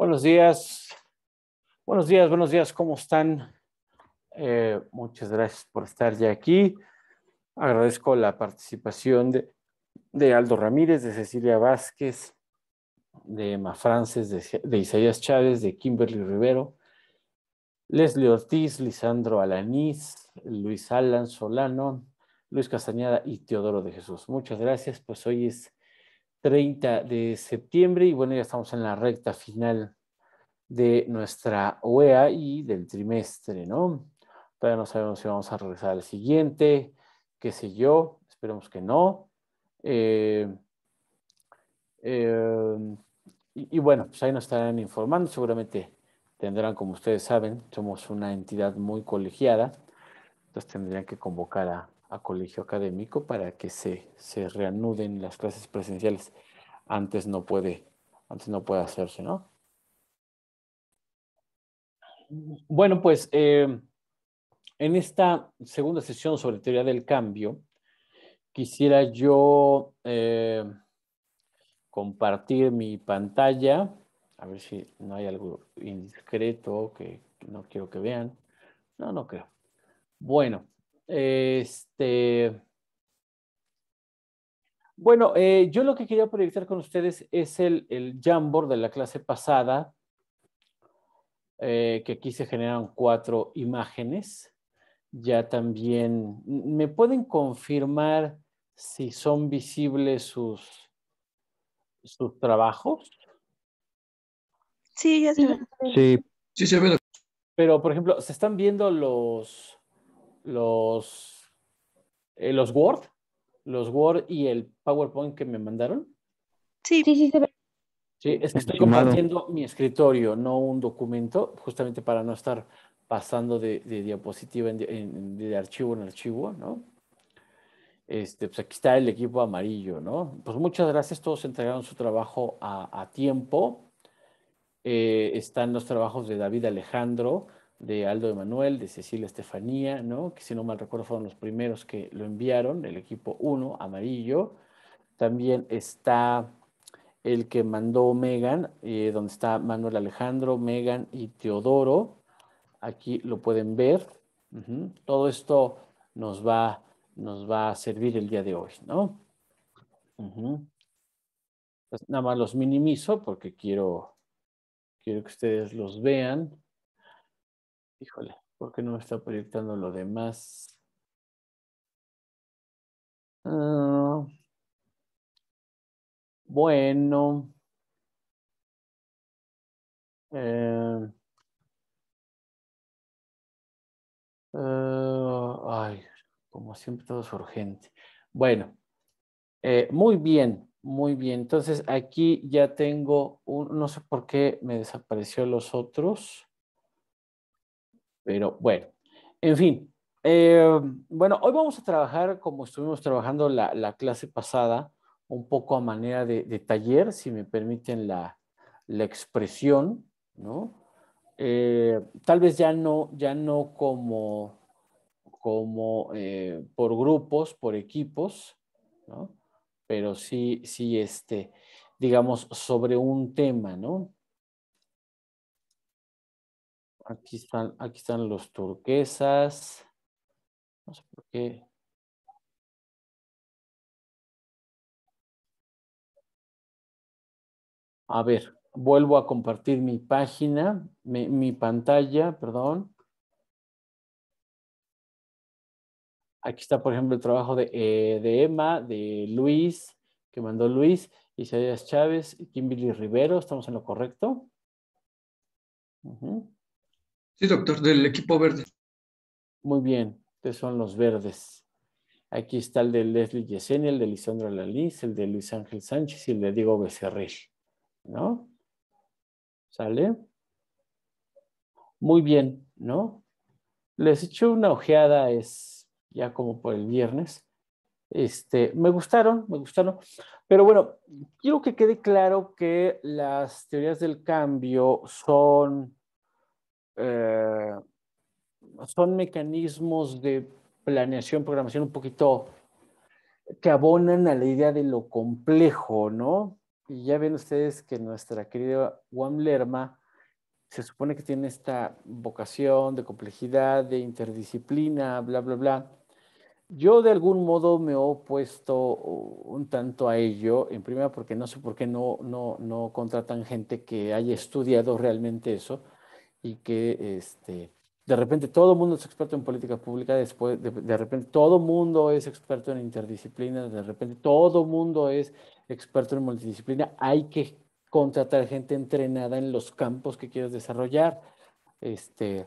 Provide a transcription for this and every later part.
Buenos días. Buenos días, buenos días. ¿Cómo están? Eh, muchas gracias por estar ya aquí. Agradezco la participación de, Aldo Ramírez, de Cecilia Vázquez, de Emma Frances, de, Isaías Chávez, de Kimberly Rivero, Leslie Ortiz, Lisandro Alanís, Luis Alan Solano, Luis Castañeda y Teodoro de Jesús. Muchas gracias. Pues hoy es 30 de septiembre y bueno, ya estamos en la recta final de nuestra OEA y del trimestre, ¿no? Todavía no sabemos si vamos a regresar al siguiente, qué sé yo, esperemos que no. Eh, em, y, bueno, pues ahí nos estarán informando, seguramente tendrán, como ustedes saben, somos una entidad muy colegiada, entonces tendrían que convocar a, colegio académico para que se, se reanuden las clases presenciales. Antes no puede, antes no puede hacerse, ¿no? Bueno, pues eh, en esta segunda sesión sobre teoría del cambio, quisiera yo eh, compartir mi pantalla, a ver si no hay algo indiscreto que no quiero que vean. No, no creo. Bueno, este... Bueno, eh, yo lo que quería proyectar con ustedes es el, el Jamboard de la clase pasada, eh, que aquí se generaron cuatro imágenes. Ya también, mm, ¿me pueden confirmar si son visibles sus, sus trabajos? Sí, ya se ven. Sí, sí se ven. Pero, por ejemplo, ¿se están viendo los, los, eh, los Word? ¿Los Word y el PowerPoint que me mandaron? Sí, sí, sí se ven. Sí, es que estoy compartiendo mi escritorio, no un documento, justamente para no estar pasando de, diapositiva en, de archivo en archivo, ¿no? Este, pues aquí está el equipo amarillo, ¿no? Pues muchas gracias, todos entregaron su trabajo a, tiempo. Eh, están los trabajos de David Alejandro, de Aldo Emanuel, de Cecilia Estefanía, ¿no? Que si no mal recuerdo fueron los primeros que lo enviaron, el equipo 1, amarillo. También está el que mandó Megan, eh, donde está Manuel Alejandro, Megan y Teodoro. Aquí lo pueden ver. Todo esto nos va, nos va a servir el día de hoy, ¿no? Pues nada más los minimizo porque quiero, que ustedes los vean. Híjole, ¿por qué no me está proyectando lo demás? Ah. Bueno. Eh, eh, ay, como siempre todo es urgente. Bueno, eh, muy bien, muy bien. Entonces aquí ya tengo, un, no sé por qué me desapareció los otros, pero bueno, en fin. bueno, hoy vamos a trabajar como estuvimos trabajando la clase pasada, un poco a manera de, taller, si me permiten la, expresión, ¿no? Eh, tal vez ya no, ya no como, como eh, por grupos, por equipos, ¿no? Pero sí, sí, este, digamos, sobre un tema, ¿no? Aquí están, aquí están los turquesas. No sé por qué A ver, vuelvo a compartir mi página, mi, pantalla, perdón. Aquí está, por ejemplo, el trabajo de, eh, de Emma, de Luis, que mandó Luis, Isaías Chávez, Kimberly Rivero, ¿estamos en lo correcto? Sí, doctor, del equipo verde. Muy bien, estos son los verdes. Aquí está el de Leslie Yesenia, el de Lisandro Laliz, el de Luis Ángel Sánchez y el de Diego Becerril. ¿no? ¿Sale? Muy bien, ¿no? Les echo una ojeada, es ya como por el viernes. Este, me gustaron, me gustaron. Pero bueno, quiero que quede claro que las teorías del cambio son, eh, son mecanismos de planeación, programación un poquito que abonan a la idea de lo complejo, ¿no? Y ya ven ustedes que nuestra querida Juan Lerma se supone que tiene esta vocación de complejidad, de interdisciplina, bla, bla, bla. Yo de algún modo me he opuesto un tanto a ello, en primera porque no sé por qué no, no, no contratan gente que haya estudiado realmente eso y que este, de repente todo el mundo es experto en política pública, después de, repente todo el mundo es experto en interdisciplina. de repente todo el mundo es experto en multidisciplina, hay que contratar gente entrenada en los campos que quieres desarrollar. Este,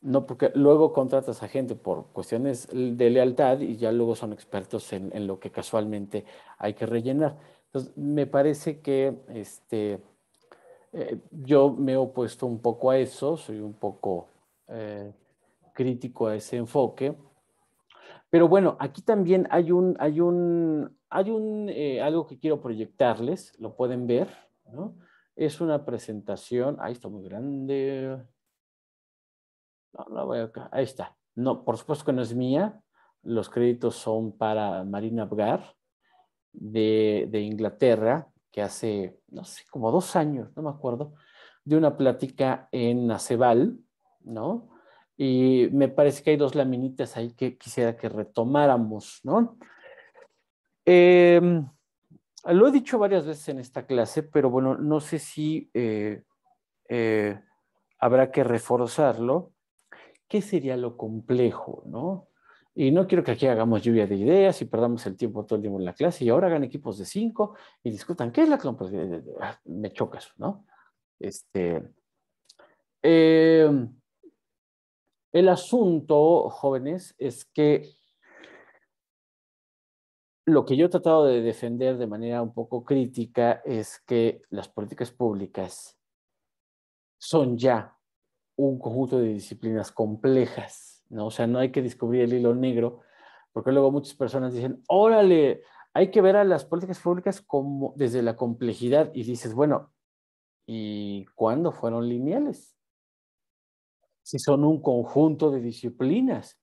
no, porque luego contratas a gente por cuestiones de lealtad y ya luego son expertos en, en lo que casualmente hay que rellenar. Entonces, me parece que este, eh, yo me he opuesto un poco a eso, soy un poco eh, crítico a ese enfoque. Pero bueno, aquí también hay un, hay un hay un, eh, algo que quiero proyectarles, lo pueden ver, ¿no? Es una presentación, ahí está muy grande. No, no voy acá, ahí está. No, por supuesto que no es mía, los créditos son para Marina Abgar de, de Inglaterra, que hace, no sé, como dos años, no me acuerdo, de una plática en Aceval, ¿no? Y me parece que hay dos laminitas ahí que quisiera que retomáramos, ¿no? Em, lo he dicho varias veces en esta clase, pero bueno, no sé si eh, eh, habrá que reforzarlo. ¿Qué sería lo complejo, no? Y no quiero que aquí hagamos lluvia de ideas y perdamos el tiempo todo el tiempo en la clase y ahora hagan equipos de cinco y discutan qué es la pues, eh, ah, Me chocas, ¿no? Este, em, el asunto, jóvenes, es que lo que yo he tratado de defender de manera un poco crítica es que las políticas públicas son ya un conjunto de disciplinas complejas, ¿no? O sea, no hay que descubrir el hilo negro, porque luego muchas personas dicen, órale, hay que ver a las políticas públicas como desde la complejidad y dices, bueno, ¿y cuándo fueron lineales? Si son un conjunto de disciplinas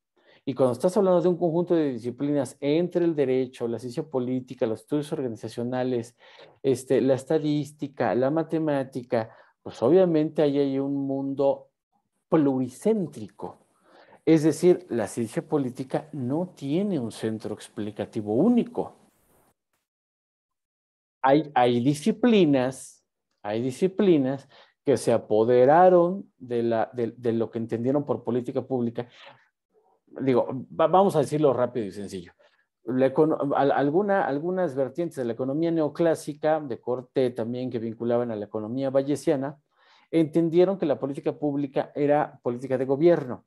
y cuando estás hablando de un conjunto de disciplinas entre el derecho, la ciencia política, los estudios organizacionales, este, la estadística, la matemática, pues obviamente ahí hay un mundo pluricéntrico. Es decir, la ciencia política no tiene un centro explicativo único. Hay, disciplinas, hay disciplinas que se apoderaron de lo que entendieron por política pública digo, vamos a decirlo rápido y sencillo. alguna, algunas vertientes de la economía neoclásica, de corte también que vinculaban a la economía bayesiana, entendieron que la política pública era política de gobierno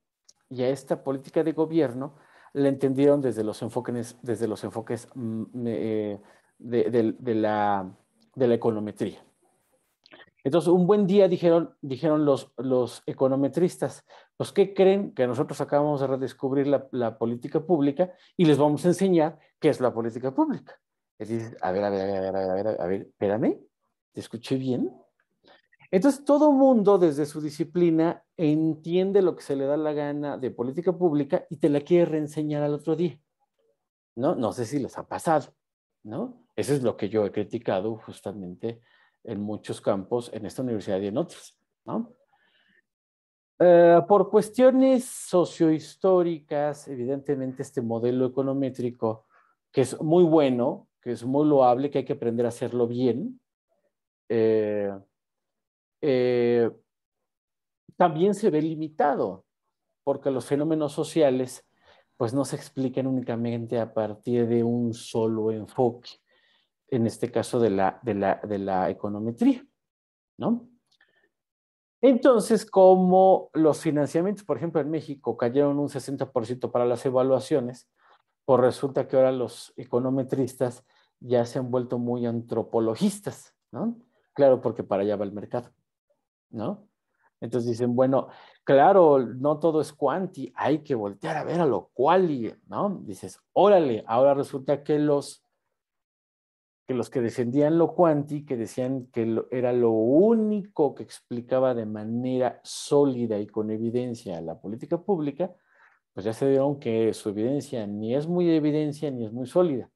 y a esta política de gobierno la entendieron desde los enfoques, desde los enfoques mm, eh, de la econometría. Entonces, un buen día dijeron, dijeron los, los econometristas, pues ¿qué creen que nosotros acabamos de redescubrir la, política pública y les vamos a enseñar qué es la política pública? Es decir, a ver, a ver, a ver, a ver, a ver, a espérame, ¿te escuché bien? Entonces, todo mundo desde su disciplina entiende lo que se le da la gana de política pública y te la quiere reenseñar al otro día. ¿No? No sé si les ha pasado, ¿no? Eso es lo que yo he criticado justamente en muchos campos en esta universidad y en otros. Eh, por cuestiones sociohistóricas, evidentemente este modelo econométrico, que es muy bueno, que es muy loable, que hay que aprender a hacerlo bien, eh, eh, también se ve limitado, porque los fenómenos sociales pues no se explican únicamente a partir de un solo enfoque en este caso de la, de la, de la econometría, ¿no? Entonces, como los financiamientos, por ejemplo, en México cayeron un 60% para las evaluaciones, pues resulta que ahora los econometristas ya se han vuelto muy antropologistas, ¿no? Claro, porque para allá va el mercado, ¿no? Entonces dicen, bueno, claro, no todo es cuanti, hay que voltear a ver a lo cual, ¿no? Dices, órale, ahora resulta que los los que defendían lo cuanti, que decían que era lo único que explicaba de manera sólida y con evidencia la política pública, pues ya se dieron que su evidencia ni es muy evidencia ni es muy sólida.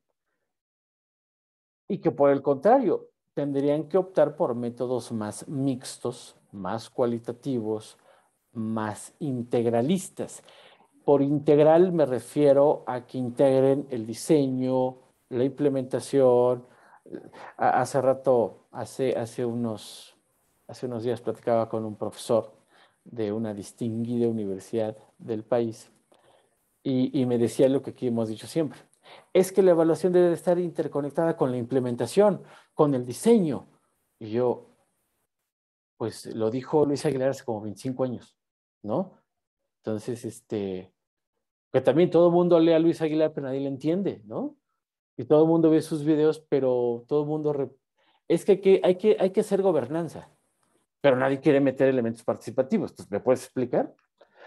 Y que por el contrario, tendrían que optar por métodos más mixtos, más cualitativos, más integralistas. Por integral me refiero a que integren el diseño, la implementación, Hace rato, hace, hace, unos, días platicaba con un profesor de una distinguida universidad del país y, me decía lo que aquí hemos dicho siempre. Es que la evaluación debe estar interconectada con la implementación, con el diseño. Y yo, pues lo dijo Luis Aguilar hace como 25 años, ¿no? Entonces, este, que también todo el mundo lee a Luis Aguilar, pero nadie le entiende, ¿no? y todo el mundo ve sus videos, pero todo el mundo... Es que hay, que hay que hacer gobernanza, pero nadie quiere meter elementos participativos. ¿me puedes explicar?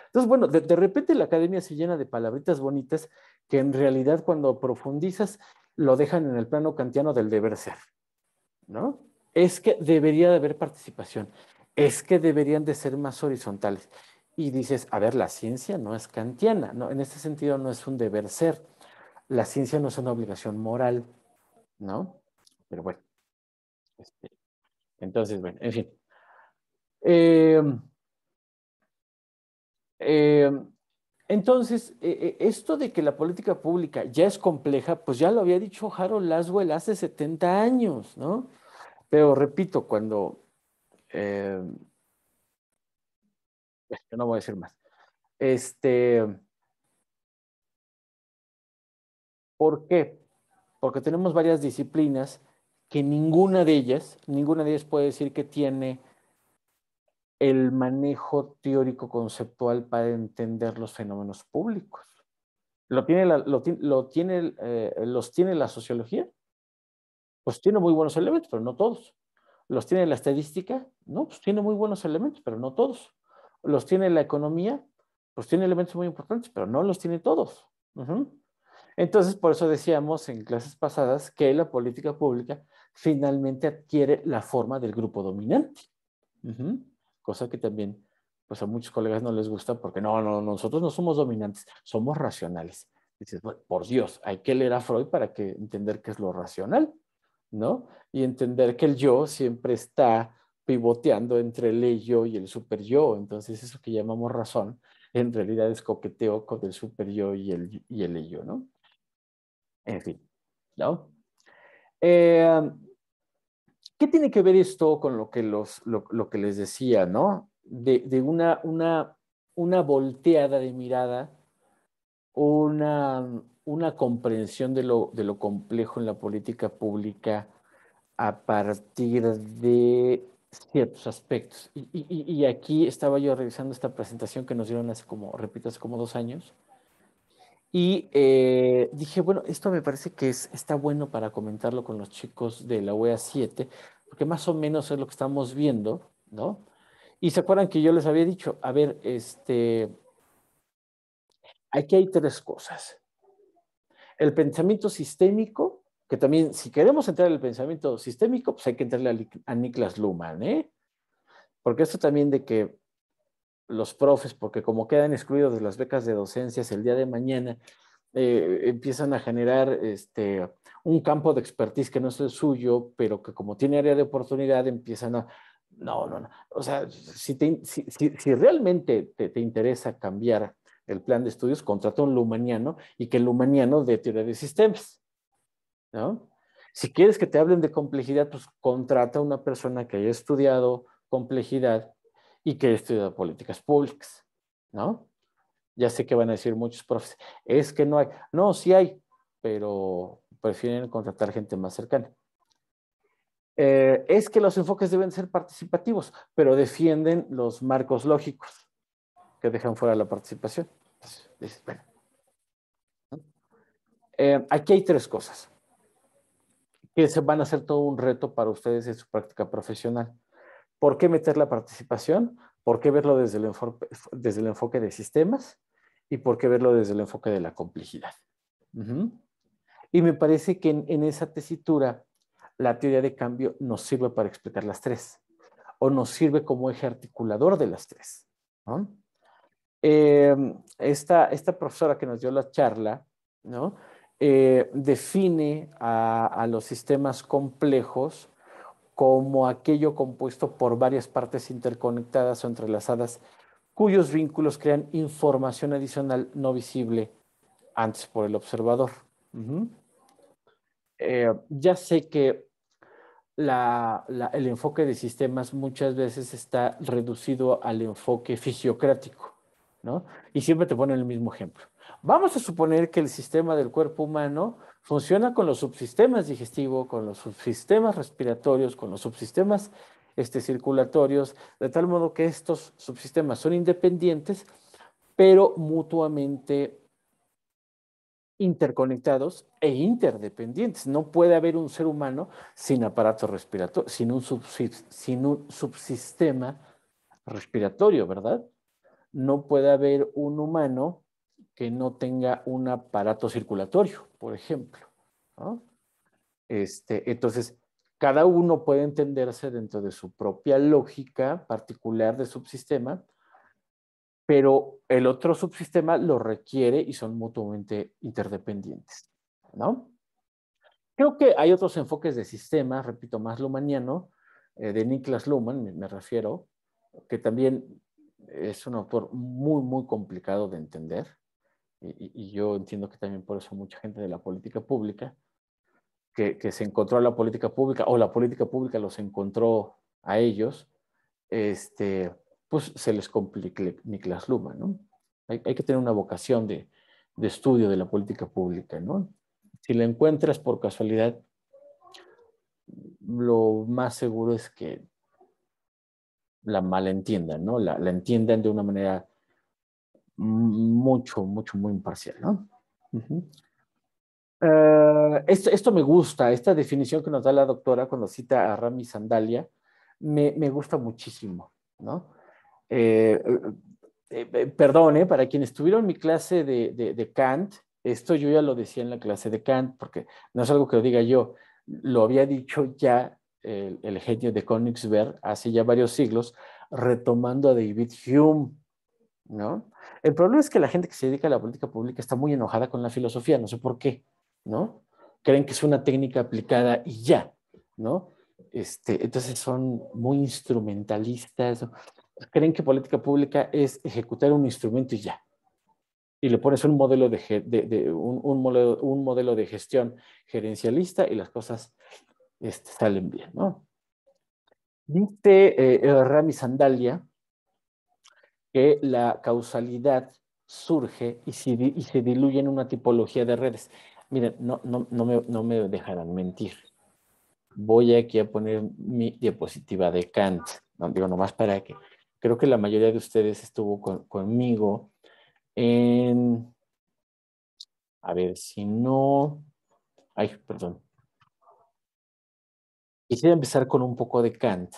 Entonces, bueno, de, de, repente la academia se llena de palabritas bonitas que en realidad cuando profundizas lo dejan en el plano kantiano del deber ser, ¿no? Es que debería de haber participación, es que deberían de ser más horizontales. Y dices, a ver, la ciencia no es kantiana, ¿no? En este sentido no es un deber ser la ciencia no es una obligación moral, ¿no? Pero bueno. Este, entonces, bueno, en fin. Eh, eh, entonces, eh, esto de que la política pública ya es compleja, pues ya lo había dicho Harold Laswell hace 70 años, ¿no? Pero repito, cuando... no voy a decir más. Este ¿Por qué? Porque tenemos varias disciplinas que ninguna de ellas, ninguna de ellas puede decir que tiene el manejo teórico conceptual para entender los fenómenos públicos. Lo tiene, la, lo, tiene eh, los tiene la sociología, pues tiene muy buenos elementos, pero no todos. Los tiene la estadística, no, pues tiene muy buenos elementos, pero no todos. Los tiene la economía, pues tiene elementos muy importantes, pero no los tiene todos. Entonces, por eso decíamos en clases pasadas que la política pública finalmente adquiere la forma del grupo dominante, cosa que también pues a muchos colegas no les gusta porque no, no, nosotros no somos dominantes, somos racionales. Dices, por Dios, hay que leer a Freud para que entender qué es lo racional, ¿no? Y entender que el yo siempre está pivoteando entre el ello y el super yo, entonces eso que llamamos razón en realidad es coqueteo con el super y el, y el ello, ¿no? En fin, ¿no? Eh, ¿Qué tiene que ver esto con lo que, lo, que les decía, ¿no? De, una, volteada de mirada, una, comprensión de lo, complejo en la política pública a partir de ciertos aspectos. Y, y, aquí estaba yo revisando esta presentación que nos dieron hace como, repito, hace como dos años, y eh, dije, bueno, esto me parece que es, está bueno para comentarlo con los chicos de la OEA 7, porque más o menos es lo que estamos viendo, ¿no? Y se acuerdan que yo les había dicho, a ver, este, aquí hay tres cosas. El pensamiento sistémico, que también si queremos entrar el pensamiento sistémico, pues hay que entrarle a, a Niklas Luhmann, ¿eh? Porque esto también de que los profes, porque como quedan excluidos de las becas de docencias el día de mañana, eh, empiezan a generar este, un campo de expertise que no es el suyo, pero que como tiene área de oportunidad empiezan a... No, no, no. O sea, si, realmente te, interesa cambiar el plan de estudios, contrata un lumaniano y que el lumaniano de teoría de sistemas. ¿no? Si quieres que te hablen de complejidad, pues contrata a una persona que haya estudiado complejidad y que estudia políticas públicas, ¿no? Ya sé que van a decir muchos profes, es que no hay, no, sí hay, pero prefieren contratar gente más cercana. Eh, es que los enfoques deben ser participativos, pero defienden los marcos lógicos que dejan fuera la participación. Eh, aquí hay tres cosas que se van a hacer todo un reto para ustedes en su práctica profesional. ¿Por qué meter la participación? ¿Por qué verlo desde el, enfoque, de sistemas? ¿Y por qué verlo desde el enfoque de la complejidad? Y me parece que en, esa tesitura la teoría de cambio nos sirve para explicar las tres, o nos sirve como eje articulador de las tres. Em, esta, profesora que nos dio la charla, eh, define a, a, los sistemas complejos como aquello compuesto por varias partes interconectadas o entrelazadas cuyos vínculos crean información adicional no visible antes por el observador. Eh, ya sé que el enfoque de sistemas muchas veces está reducido al enfoque fisiocrático, ¿no? Y siempre te ponen el mismo ejemplo. Vamos a suponer que el sistema del cuerpo humano funciona con los subsistemas digestivos, con los subsistemas respiratorios, con los subsistemas este, circulatorios, de tal modo que estos subsistemas son independientes, pero mutuamente interconectados e interdependientes. No puede haber un ser humano sin aparato respiratorio, sin un subsistema respiratorio, ¿verdad? No puede haber un humano que no tenga un aparato circulatorio por ejemplo. ¿no? Este, entonces, cada uno puede entenderse dentro de su propia lógica particular de subsistema, pero el otro subsistema lo requiere y son mutuamente interdependientes, ¿no? Creo que hay otros enfoques de sistema, repito, más lumaniano, eh, de Niklas Luhmann me, me, refiero, que también es un autor muy, muy complicado de entender, y, yo entiendo que también por eso mucha gente de la política pública, que, se encontró a la política pública o la política pública los encontró a ellos, este, pues se les complica Niklas Luma, ¿no? Hay, que tener una vocación de, estudio de la política pública, ¿no? Si la encuentras por casualidad, lo más seguro es que la malentiendan, ¿no? La, la entiendan de una manera mucho, mucho, muy imparcial, ¿no? Eh, esto, me gusta, esta definición que nos da la doctora cuando cita a Rami Sandalia, me, gusta muchísimo, ¿no? Eh, eh, perdone, para quienes tuvieron mi clase de, Kant, esto yo ya lo decía en la clase de Kant, porque no es algo que lo diga yo, lo había dicho ya el, el genio de Königsberg hace ya varios siglos, retomando a David Hume, el problema es que la gente que se dedica a la política pública está muy enojada con la filosofía, no sé por qué, ¿no? Creen que es una técnica aplicada y ya, ¿no? Este, entonces son muy instrumentalistas, creen que política pública es ejecutar un instrumento y ya. Y le pones un modelo de, un, modelo, de gestión gerencialista y las cosas este, salen bien, ¿no? Eh, eh, Rami Sandalia, que la causalidad surge y se, se diluye en una tipología de redes. Miren, no, me, dejarán mentir. Voy aquí a poner mi diapositiva de Kant, digo nomás para que, creo que la mayoría de ustedes estuvo conmigo en, a ver si no, ay, perdón. Quisiera empezar con un poco de Kant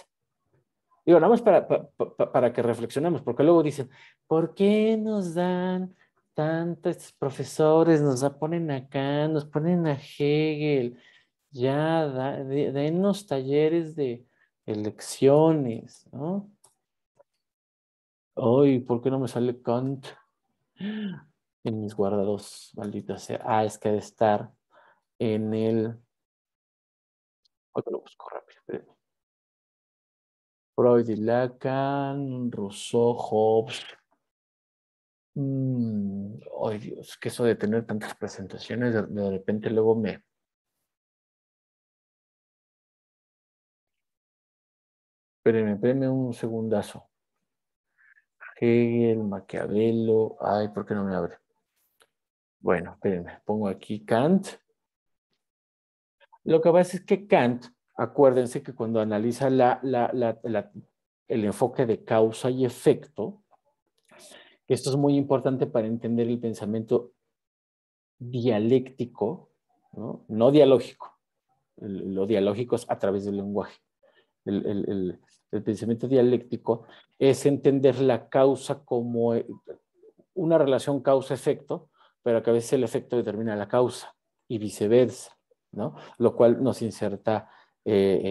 y nada más para, para, que reflexionemos, porque luego dicen, ¿por qué nos dan tantos profesores? Nos ponen acá, nos ponen a Hegel, ya, da, de, denos talleres de elecciones, ¿no? Ay, ¿por qué no me sale Kant en mis guardados? maldito sea. Ah, es que ha de estar en el. Ahora pues lo busco rápido, espérenme. Freud y Lacan, Rousseau, Hobbes. Mm, ay Dios, que eso de tener tantas presentaciones de, de repente luego me, Espérenme, espérenme un segundazo. Hegel, Maquiavelo. Ay, ¿por qué no me abre? Bueno, espérenme, pongo aquí Kant. Lo que pasa es que Kant acuérdense que cuando analiza el enfoque de causa y efecto, esto es muy importante para entender el pensamiento dialéctico, no, dialógico. lo dialógico es a través del lenguaje. El, pensamiento dialéctico es entender la causa como eh, una relación causa-efecto, pero que a veces el efecto determina la causa y viceversa, Lo cual nos inserta eh,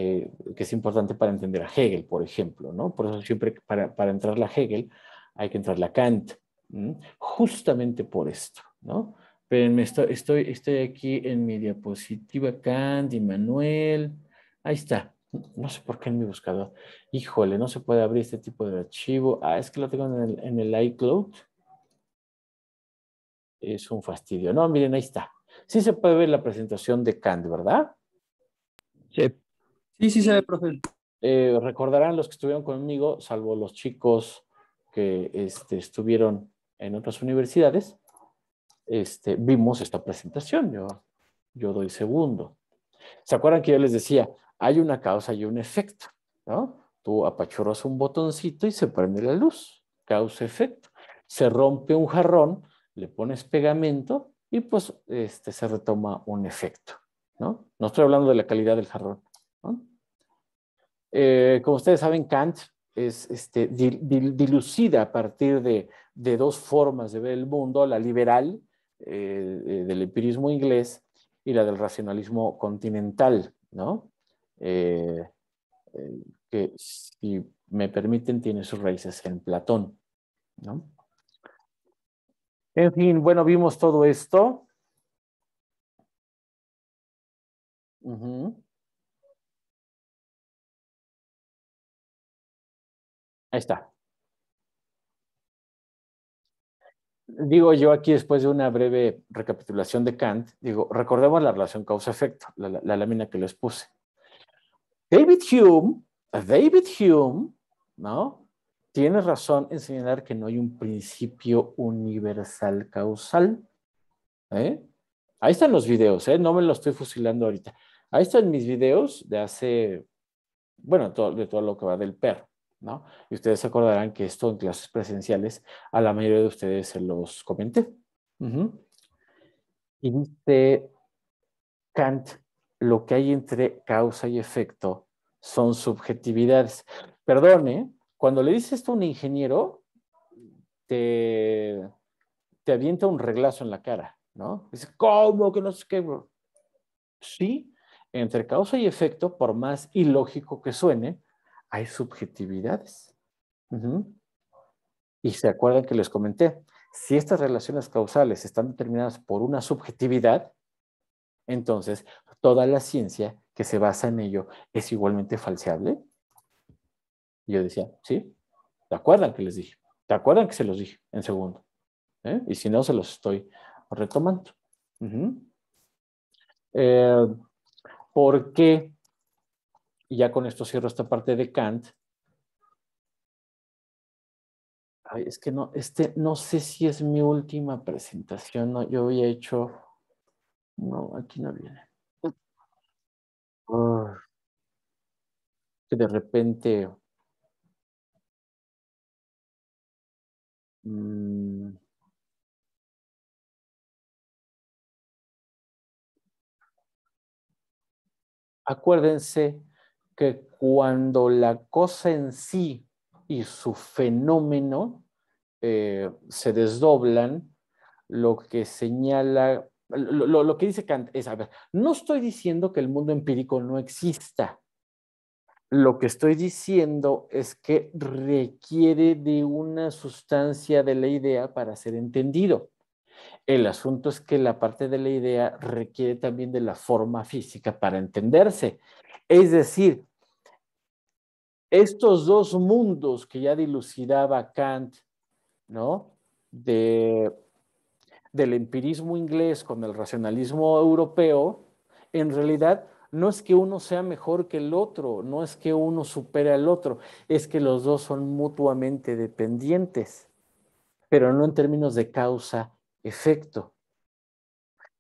eh, que es importante para entender a Hegel, por ejemplo, ¿no? Por eso siempre para, entrar a Hegel hay que entrar a Kant, justamente por esto, ¿no? Pero estoy, estoy, aquí en mi diapositiva Kant y Manuel. Ahí está. No sé por qué en mi buscador. Híjole, no se puede abrir este tipo de archivo. Ah, es que lo tengo en el, en el iCloud. Es un fastidio. No, miren, ahí está. Sí se puede ver la presentación de Kant, ¿verdad? Sí. Sí, sí se ve, profe. Eh, recordarán los que estuvieron conmigo, salvo los chicos que este, estuvieron en otras universidades, este, vimos esta presentación. Yo, doy segundo. ¿Se acuerdan que yo les decía, hay una causa y un efecto? ¿no? Tú apachurras un botoncito y se prende la luz, causa-efecto. Se rompe un jarrón, le pones pegamento y pues este, se retoma un efecto. ¿no? no estoy hablando de la calidad del jarrón, eh, como ustedes saben, Kant es este, dilucida a partir de, dos formas de ver el mundo, la liberal eh, eh, del empirismo inglés y la del racionalismo continental, ¿no? que si me permiten tiene sus raíces en Platón, ¿no? En fin, bueno, vimos todo esto. Ahí está. Digo yo aquí después de una breve recapitulación de Kant, digo, recordemos la relación causa-efecto, la, lámina que les puse. David Hume, David Hume, ¿no? Tiene razón en señalar que no hay un principio universal causal. ¿eh? Ahí están los videos, ¿eh? no me los estoy fusilando ahorita. Ahí están mis videos de hace, bueno, todo, de todo lo que va del perro. ¿no? Y ustedes se acordarán que esto en clases presenciales a la mayoría de ustedes se los comenté. Y dice Kant, lo que hay entre causa y efecto son subjetividades. Perdone, ¿eh? cuando le dices esto a un ingeniero, te, te avienta un reglazo en la cara, ¿no? Dice, ¿cómo que no sé qué? Sí, entre causa y efecto, por más ilógico que suene, hay subjetividades. Y se acuerdan que les comenté, si estas relaciones causales están determinadas por una subjetividad, entonces toda la ciencia que se basa en ello es igualmente falseable. yo decía, sí, ¿te acuerdan que les dije? ¿Te acuerdan que se los dije en segundo? ¿Eh? Y si no, se los estoy retomando. Eh, ¿Por qué y ya con esto cierro esta parte de Kant. Ay, es que no, este, no sé si es mi última presentación, no, yo había hecho, no, aquí no viene. Ah. que de repente... Mm, acuérdense que cuando la cosa en sí y su fenómeno eh, se desdoblan, lo que señala, lo, lo, que dice Kant es, a ver, no estoy diciendo que el mundo empírico no exista. Lo que estoy diciendo es que requiere de una sustancia de la idea para ser entendido. El asunto es que la parte de la idea requiere también de la forma física para entenderse. Es decir, estos dos mundos que ya dilucidaba Kant, ¿no? del empirismo inglés con el racionalismo europeo, en realidad no es que uno sea mejor que el otro, no es que uno supere al otro, es que los dos son mutuamente dependientes, pero no en términos de causa-efecto,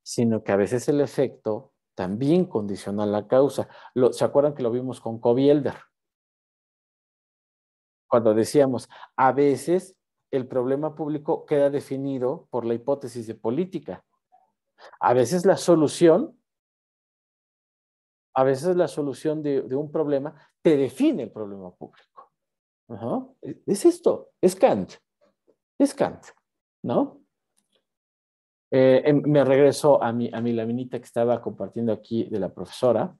sino que a veces el efecto también condiciona la causa. ¿Se acuerdan que lo vimos con Kobielder? cuando decíamos, a veces el problema público queda definido por la hipótesis de política. A veces la solución, a veces la solución de, un problema te define el problema público. Es esto, es Kant, es Kant, ¿no? Eh, em, me regreso a mi, a mi laminita que estaba compartiendo aquí de la profesora.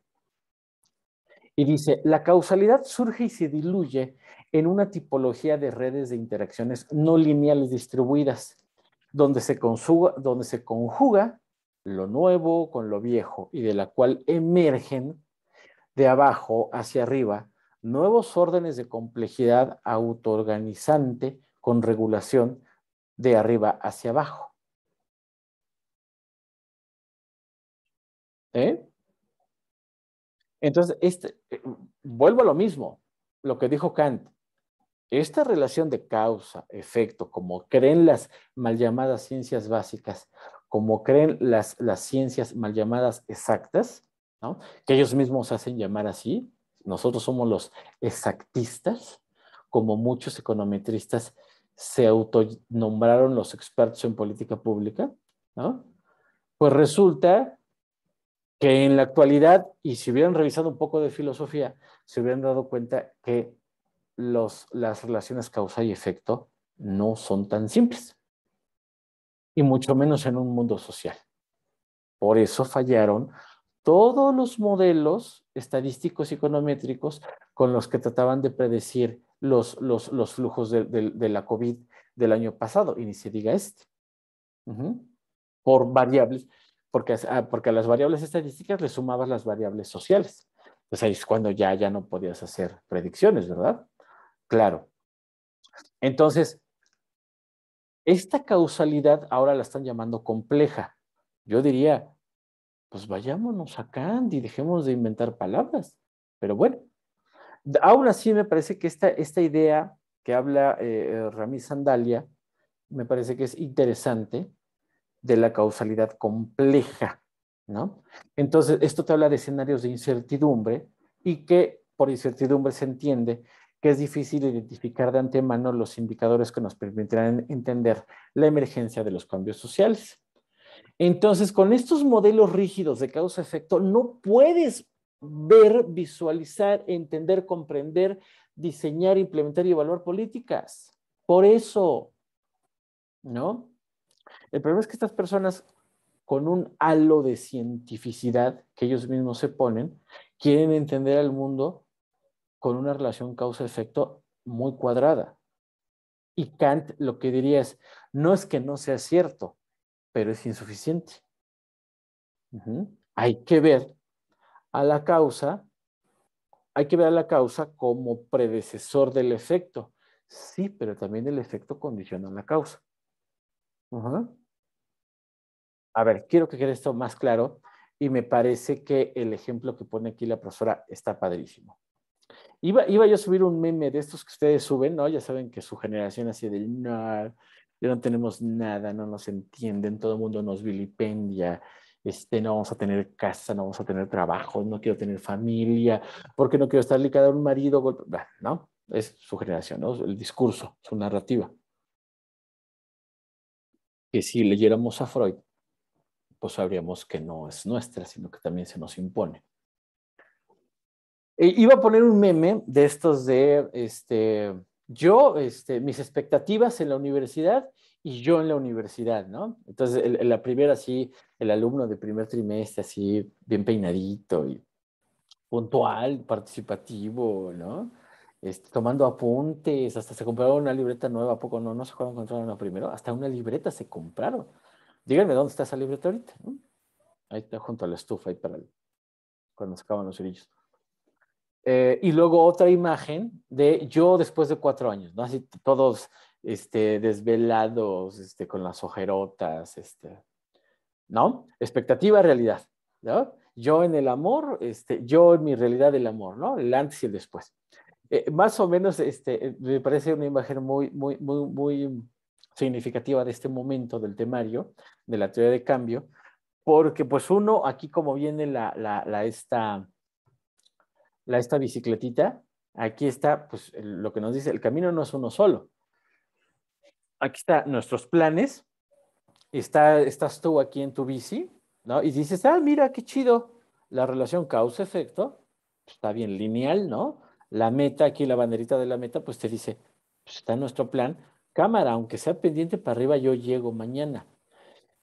Y dice, la causalidad surge y se diluye en una tipología de redes de interacciones no lineales distribuidas, donde se, conjuga, donde se conjuga lo nuevo con lo viejo y de la cual emergen de abajo hacia arriba nuevos órdenes de complejidad autoorganizante con regulación de arriba hacia abajo. ¿Eh? Entonces, este, eh, vuelvo a lo mismo, lo que dijo Kant. Esta relación de causa-efecto, como creen las mal llamadas ciencias básicas, como creen las, las ciencias mal llamadas exactas, que ellos mismos hacen llamar así, nosotros somos los exactistas, como muchos econometristas se autonombraron los expertos en política pública, pues resulta que en la actualidad, y si hubieran revisado un poco de filosofía, se hubieran dado cuenta que las relaciones causa y efecto no son tan simples. Y mucho menos en un mundo social. Por eso fallaron todos los modelos estadísticos y econométricos con los que trataban de predecir los, flujos de, la COVID del año pasado, y ni se diga este. Por variables, porque, ah, porque a las variables estadísticas le sumabas las variables sociales. Entonces ahí es cuando ya, ya no podías hacer predicciones, ¿verdad? Claro. Entonces, esta causalidad ahora la están llamando compleja. Yo diría, pues vayámonos a y dejemos de inventar palabras. Pero bueno, aún así me parece que esta, esta idea que habla eh, eh Rami Sandalia, me parece que es interesante de la causalidad compleja, ¿no? Entonces, esto te habla de escenarios de incertidumbre y que por incertidumbre se entiende que es difícil identificar de antemano los indicadores que nos permitirán entender la emergencia de los cambios sociales. Entonces, con estos modelos rígidos de causa-efecto, no puedes ver, visualizar, entender, comprender, diseñar, implementar y evaluar políticas. Por eso, ¿no? El problema es que estas personas con un halo de cientificidad que ellos mismos se ponen, quieren entender al mundo con una relación causa-efecto muy cuadrada. Y Kant lo que diría es, no es que no sea cierto, pero es insuficiente. Hay que ver a la causa, hay que ver a la causa como predecesor del efecto. Sí, pero también el efecto condiciona la causa. A ver, quiero que quede esto más claro y me parece que el ejemplo que pone aquí la profesora está padrísimo. Iba, yo a subir un meme de estos que ustedes suben, ¿no? Ya saben que su generación así del no, no tenemos nada, no nos entienden, todo el mundo nos vilipendia, este, no vamos a tener casa, no vamos a tener trabajo, no quiero tener familia, porque no quiero estar ligada a un marido, ¿no? Es su generación, ¿no? El discurso, su narrativa. Que si leyéramos a Freud, pues sabríamos que no es nuestra, sino que también se nos impone. Eh, iba a poner un meme de estos de, este, yo, este, mis expectativas en la universidad y yo en la universidad, ¿no? Entonces, la primera, así, el alumno de primer trimestre, así, bien peinadito y puntual, participativo, ¿no? Este, tomando apuntes, hasta se compraron una libreta nueva, poco no? No se acuerdan encontraron la primero, hasta una libreta se compraron. Díganme dónde está esa libreta ahorita, Ahí está junto a la estufa, ahí para el, cuando sacaban los orillos. Eh, y luego otra imagen de yo después de cuatro años, ¿no? Así todos este, desvelados, este, con las ojerotas, este, ¿no? Expectativa, realidad, ¿no? Yo en el amor, este, yo en mi realidad del amor, ¿no? El antes y el después. Eh, más o menos, este, me parece una imagen muy, muy, muy, muy significativa de este momento del temario, de la teoría de cambio, porque pues uno, aquí como viene la, la esta esta bicicletita, aquí está pues, lo que nos dice, el camino no es uno solo. Aquí está nuestros planes, está, estás tú aquí en tu bici, ¿no? Y dices, ah, mira, qué chido, la relación causa-efecto, pues, está bien lineal, ¿no? La meta, aquí la banderita de la meta, pues te dice, pues, está nuestro plan, cámara, aunque sea pendiente para arriba, yo llego mañana.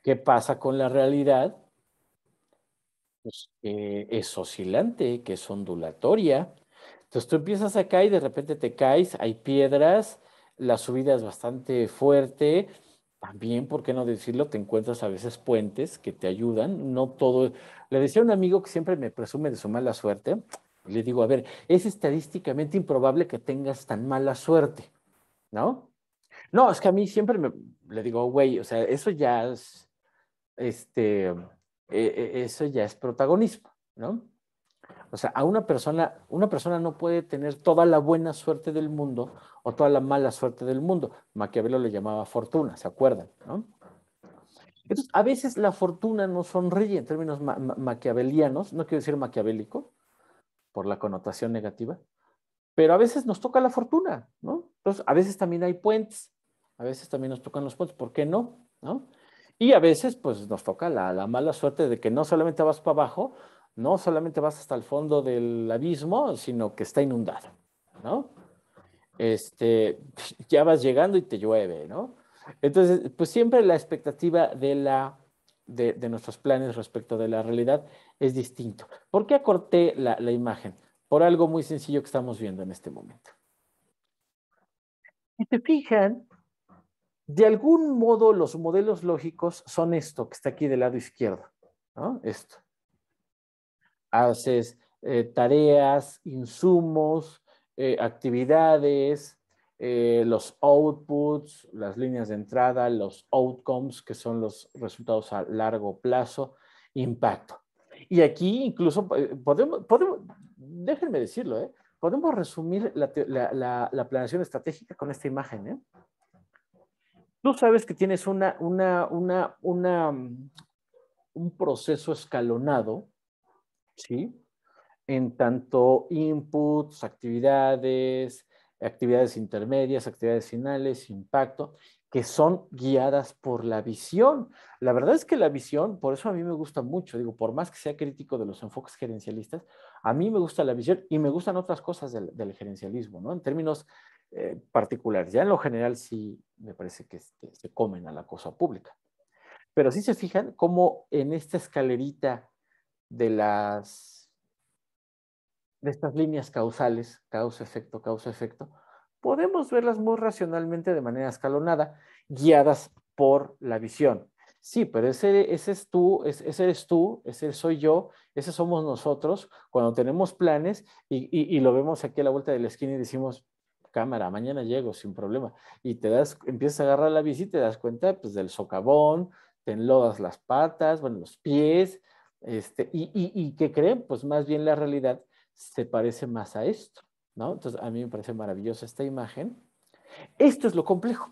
¿Qué pasa con la realidad? Pues, eh, es oscilante, que es ondulatoria. Entonces tú empiezas acá y de repente te caes, hay piedras, la subida es bastante fuerte. También, ¿por qué no decirlo? Te encuentras a veces puentes que te ayudan. No todo. Le decía a un amigo que siempre me presume de su mala suerte. Le digo, a ver, es estadísticamente improbable que tengas tan mala suerte, ¿no? No, es que a mí siempre me, le digo, güey, o sea, eso ya es, este, eh, eh, eso ya es protagonismo, ¿no? O sea, a una persona, una persona no puede tener toda la buena suerte del mundo o toda la mala suerte del mundo. Maquiavelo le llamaba fortuna, ¿se acuerdan? Entonces, a veces la fortuna nos sonríe en términos maquiavelianos, no quiero decir maquiavélico, por la connotación negativa, pero a veces nos toca la fortuna, ¿no? Entonces, a veces también hay puentes, a veces también nos tocan los puentes, ¿por qué no? ¿No? Y a veces, pues nos toca la, mala suerte de que no solamente vas para abajo, no solamente vas hasta el fondo del abismo, sino que está inundado, ¿no? Este, ya vas llegando y te llueve, ¿no? Entonces, pues siempre la expectativa de, la, de, nuestros planes respecto de la realidad es distinto. ¿Por qué acorté la, la imagen? Por algo muy sencillo que estamos viendo en este momento. Si te fijan, de algún modo, los modelos lógicos son esto que está aquí del lado izquierdo, ¿no? Esto. Haces eh, tareas, insumos, eh, actividades, eh, los outputs, las líneas de entrada, los outcomes, que son los resultados a largo plazo, impacto. Y aquí incluso podemos, déjenme decirlo, ¿eh? podemos resumir la, la, planeación estratégica con esta imagen. ¿eh? tú sabes que tienes una, una, una, una, mm, un proceso escalonado, ¿sí? En tanto inputs, actividades, actividades intermedias, actividades finales, impacto, que son guiadas por la visión. La verdad es que la visión, por eso a mí me gusta mucho, digo, por más que sea crítico de los enfoques gerencialistas, a mí me gusta la visión y me gustan otras cosas del, del gerencialismo, ¿no? En términos eh, particulares. Ya en lo general sí me parece que este, se comen a la cosa pública. Pero si se fijan como en esta escalerita de las de estas líneas causales, causa-efecto, causa-efecto, podemos verlas muy racionalmente de manera escalonada, guiadas por la visión. Sí, pero ese, es tú, ese, eres tú, ese soy yo, ese somos nosotros, cuando tenemos planes y, lo vemos aquí a la vuelta de la esquina y decimos, cámara, mañana llego sin problema. Y te das, empiezas a agarrar la bici, te das cuenta pues, del socavón, te enlodas las patas, bueno, los pies, este, y, y, y que creen, pues más bien la realidad se parece más a esto, ¿no? Entonces, a mí me parece maravillosa esta imagen. Esto es lo complejo.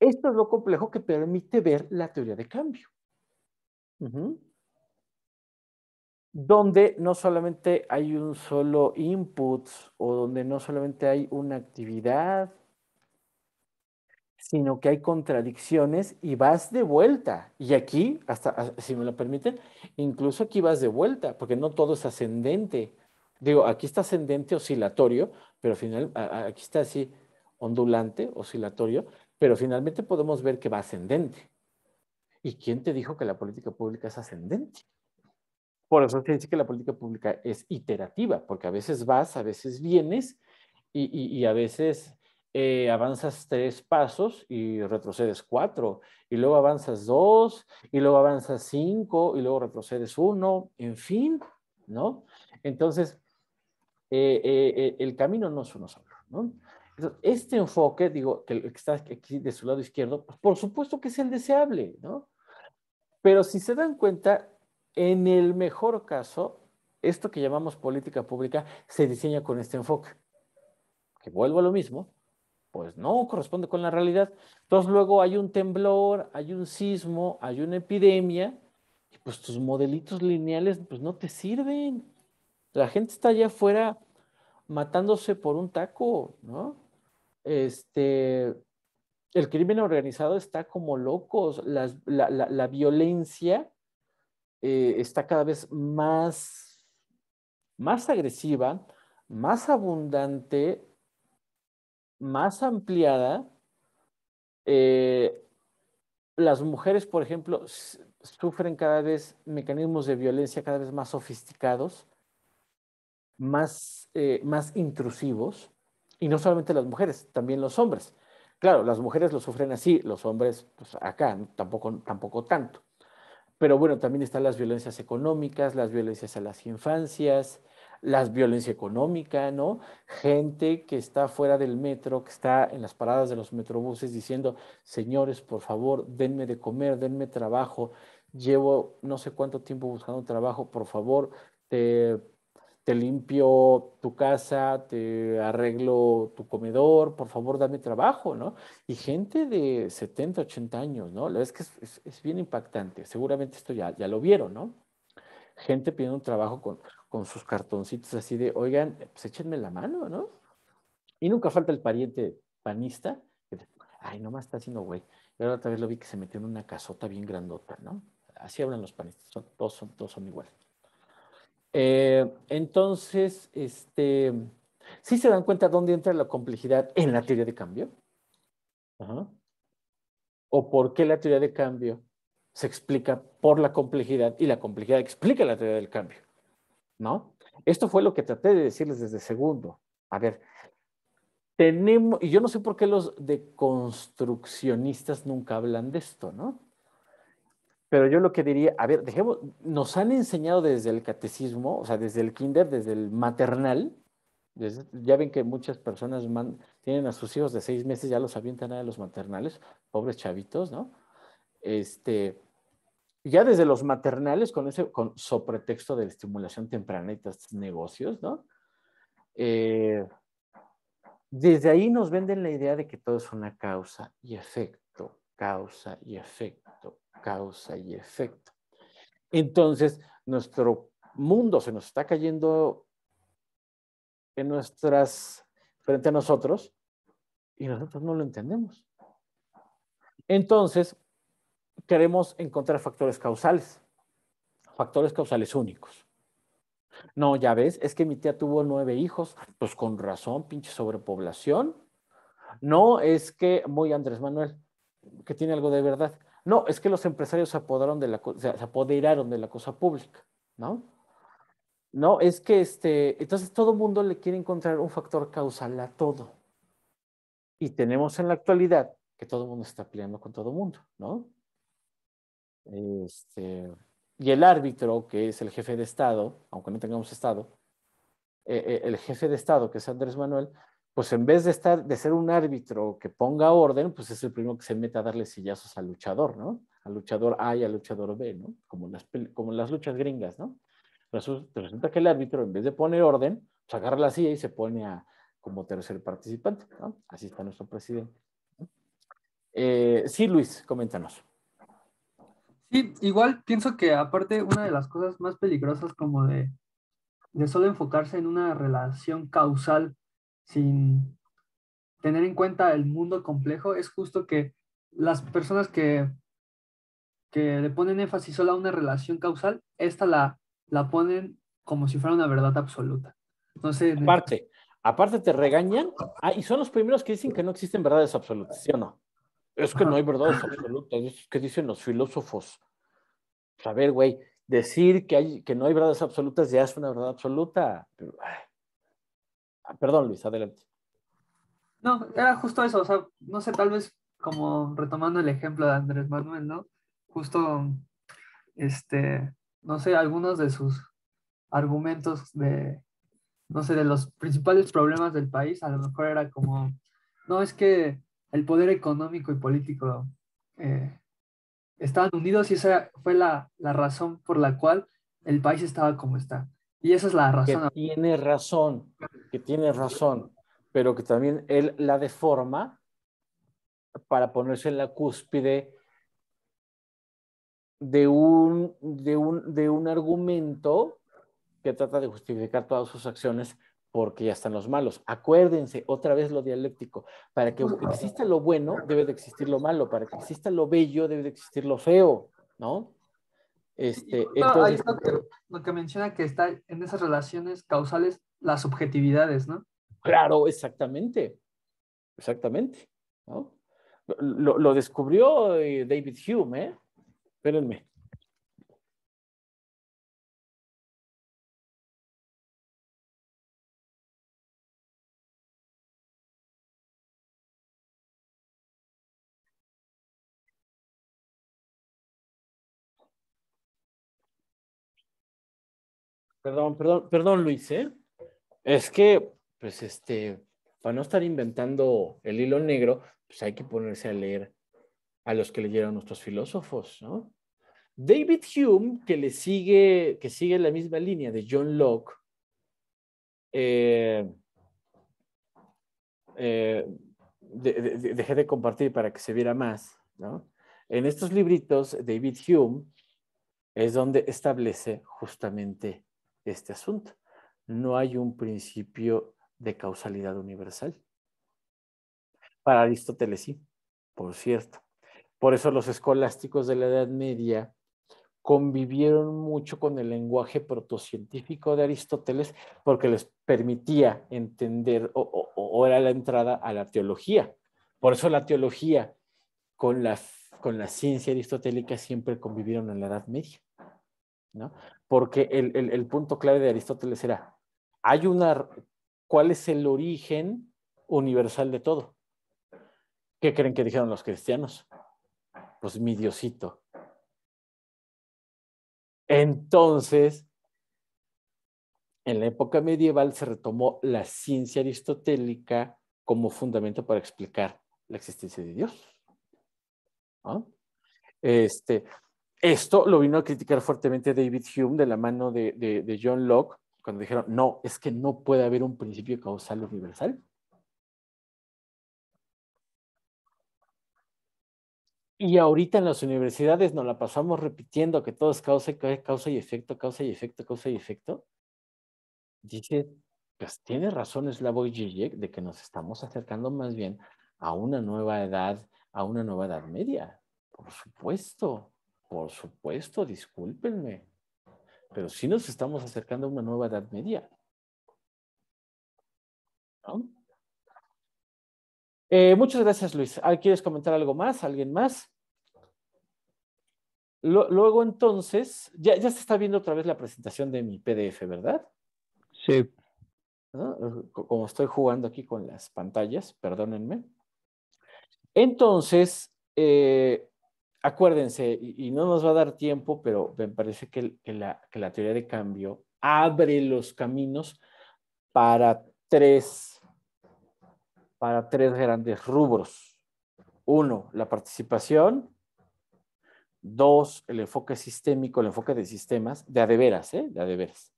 Esto es lo complejo que permite ver la teoría de cambio donde no solamente hay un solo input o donde no solamente hay una actividad, sino que hay contradicciones y vas de vuelta. Y aquí, hasta ah, si me lo permiten, incluso aquí vas de vuelta, porque no todo es ascendente. Digo, aquí está ascendente oscilatorio, pero aquí está así ondulante, oscilatorio, pero finalmente podemos ver que va ascendente. ¿Y quién te dijo que la política pública es ascendente? Por eso se dice que la política pública es iterativa, porque a veces vas, a veces vienes y, a veces eh, avanzas tres pasos y retrocedes cuatro, y luego avanzas dos, y luego avanzas cinco, y luego retrocedes uno, en fin, ¿no? Entonces, eh, eh, el camino no es uno solo, ¿no? Entonces, este enfoque, digo, que está aquí de su lado izquierdo, pues, por supuesto que es el deseable, ¿no? Pero si se dan cuenta, en el mejor caso, esto que llamamos política pública se diseña con este enfoque. Que vuelvo a lo mismo, pues no corresponde con la realidad. Entonces luego hay un temblor, hay un sismo, hay una epidemia, y pues tus modelitos lineales pues no te sirven. La gente está allá afuera matándose por un taco, ¿no? Este, el crimen organizado está como locos, la violencia eh, está cada vez más, agresiva, más abundante, más ampliada. Eh, las mujeres, por ejemplo, sufren cada vez mecanismos de violencia cada vez más sofisticados, eh, más, intrusivos, y no solamente las mujeres, también los hombres. Claro, las mujeres lo sufren así, los hombres pues, acá, tampoco tanto pero bueno, también están las violencias económicas, las violencias a las infancias, las violencia económica, ¿no? Gente que está fuera del metro, que está en las paradas de los metrobuses diciendo, señores, por favor, denme de comer, denme trabajo, llevo no sé cuánto tiempo buscando trabajo, por favor, te te limpio tu casa, te arreglo tu comedor, por favor dame trabajo, ¿no? Y gente de 70, 80 años, ¿no? La verdad es que es, bien impactante, seguramente esto ya, ya lo vieron, ¿no? Gente pidiendo un trabajo con, sus cartoncitos así de, oigan, pues échenme la mano, ¿no? Y nunca falta el pariente panista que, ay, nomás está haciendo güey. Y ahora otra vez lo vi que se metió en una casota bien grandota, ¿no? Así hablan los panistas, todos, son, todos son iguales. Eh, entonces, este, ¿sí se dan cuenta dónde entra la complejidad en la teoría de cambio? ¿O por qué la teoría de cambio se explica por la complejidad y la complejidad explica la teoría del cambio? ¿No? Esto fue lo que traté de decirles desde segundo. A ver, tenemos, y yo no sé por qué los deconstruccionistas nunca hablan de esto, ¿no? Pero yo lo que diría, a ver, dejemos, nos han enseñado desde el catecismo, o sea, desde el kinder, desde el maternal, ya ven que muchas personas tienen a sus hijos de seis meses, ya los avientan a los maternales, pobres chavitos, ¿no? Este, ya desde los maternales, con ese con pretexto de estimulación temprana y estos negocios, ¿no? Eh, desde ahí nos venden la idea de que todo es una causa y efecto causa y efecto, causa y efecto. Entonces, nuestro mundo se nos está cayendo en nuestras, frente a nosotros, y nosotros no lo entendemos. Entonces, queremos encontrar factores causales, factores causales únicos. No, ya ves, es que mi tía tuvo nueve hijos, pues con razón, pinche sobrepoblación. No, es que, muy Andrés Manuel, que tiene algo de verdad. No, es que los empresarios se apoderaron de la, cosa pública, ¿no? No, es que este, entonces todo mundo le quiere encontrar un factor causal a todo. Y tenemos en la actualidad que todo mundo está peleando con todo mundo, ¿no? Este, y el árbitro, que es el jefe de Estado, aunque no tengamos Estado, eh, eh, el jefe de Estado, que es Andrés Manuel, pues en vez de estar, de ser un árbitro que ponga orden, pues es el primero que se mete a darle sillazos al luchador, ¿no? Al luchador A y al luchador B, ¿no? Como las, como las luchas gringas, ¿no? Resulta, que el árbitro, en vez de poner orden, se pues, agarra la silla y se pone a, como tercer participante, ¿no? Así está nuestro presidente. Eh, sí, Luis, coméntanos. Sí, igual pienso que aparte una de las cosas más peligrosas como de, de solo enfocarse en una relación causal sin tener en cuenta el mundo complejo, es justo que las personas que, que le ponen énfasis solo a una relación causal, esta la, la ponen como si fuera una verdad absoluta. aparte, aparte te regañan ah, y son los primeros que dicen que no existen verdades absolutas, ¿sí o no? Es que no hay verdades absolutas, qué dicen los filósofos. Pues, a ver, güey, decir que, hay, que no hay verdades absolutas ya es una verdad absoluta. Pero, Ah, perdón, Luis, adelante. No, era justo eso, o sea, no sé, tal vez como retomando el ejemplo de Andrés Manuel, ¿no? Justo, este, no sé, algunos de sus argumentos de, no sé, de los principales problemas del país, a lo mejor era como, no, es que el poder económico y político eh, estaban unidos y esa fue la, razón por la cual el país estaba como está. Y esa es la razón. tiene razón que tiene razón, pero que también él la deforma para ponerse en la cúspide de un, de un, de un argumento que trata de justificar todas sus acciones porque ya están los malos. Acuérdense otra vez lo dialéctico. Para que exista lo bueno, debe de existir lo malo. Para que exista lo bello, debe de existir lo feo, ¿no? Este, lo que menciona que está en esas relaciones causales las objetividades, ¿no? Claro, exactamente. Exactamente. ¿no? Lo, lo, descubrió eh, David Hume, ¿eh? Espérenme. Perdón, perdón, perdón, Luis, ¿eh? Es que, pues este, para no estar inventando el hilo negro, pues hay que ponerse a leer a los que leyeron nuestros filósofos, ¿no? David Hume, que le sigue, que sigue la misma línea de John Locke, eh, eh, dejé de compartir para que se viera más, ¿no? En estos libritos, David Hume es donde establece justamente este asunto no hay un principio de causalidad universal. Para Aristóteles sí, por cierto. Por eso los escolásticos de la Edad Media convivieron mucho con el lenguaje protocientífico de Aristóteles porque les permitía entender o, era la entrada a la teología. Por eso la teología con la, ciencia aristotélica siempre convivieron en la Edad Media, ¿no? Porque el punto clave de Aristóteles era hay una, ¿cuál es el origen universal de todo? ¿Qué creen que dijeron los cristianos? Pues mi Diosito. Entonces, en la época medieval se retomó la ciencia aristotélica como fundamento para explicar la existencia de Dios. Este, esto lo vino a criticar fuertemente David Hume de la mano de John Locke, cuando dijeron, no, es que no puede haber un principio causal universal. Y ahorita en las universidades nos la pasamos repitiendo que todo es causa, causa y efecto, causa y efecto, causa y efecto. Dice, pues tiene razón Slavoj Žižek de que nos estamos acercando más bien a una nueva edad, a una nueva edad media. Por supuesto, por supuesto, discúlpenme pero sí nos estamos acercando a una nueva edad media. Eh, muchas gracias, Luis. Ah, ¿Quieres comentar algo más? ¿Alguien más? luego, entonces, ya, ya, se está viendo otra vez la presentación de mi PDF, ¿verdad? Sí. Como estoy jugando aquí con las pantallas, perdónenme. Entonces, eh, acuérdense, y, no nos va a dar tiempo, pero me parece que, la, teoría de cambio abre los caminos para tres, para tres grandes rubros. Uno, la participación. Dos, el enfoque sistémico, el enfoque de sistemas, de adeveras, ¿eh? De adeveras.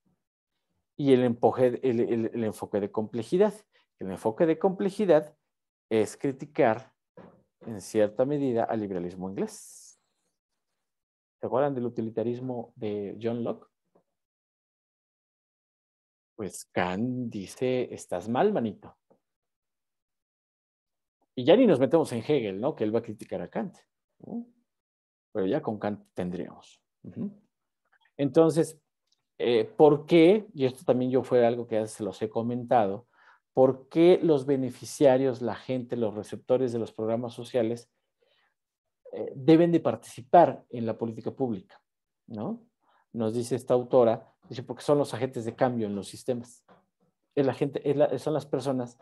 Y el enfoque de complejidad. El enfoque de complejidad es criticar en cierta medida al liberalismo inglés. ¿Se acuerdan del utilitarismo de John Locke? Pues Kant dice, estás mal, manito. Y ya ni nos metemos en Hegel, ¿no? Que él va a criticar a Kant. Pero ya con Kant tendríamos. Entonces, eh, ¿por qué? Y esto también yo fue algo que ya se los he comentado por qué los beneficiarios, la gente, los receptores de los programas sociales eh, deben de participar en la política pública, ¿no? Nos dice esta autora, dice, porque son los agentes de cambio en los sistemas. Es la gente, son las personas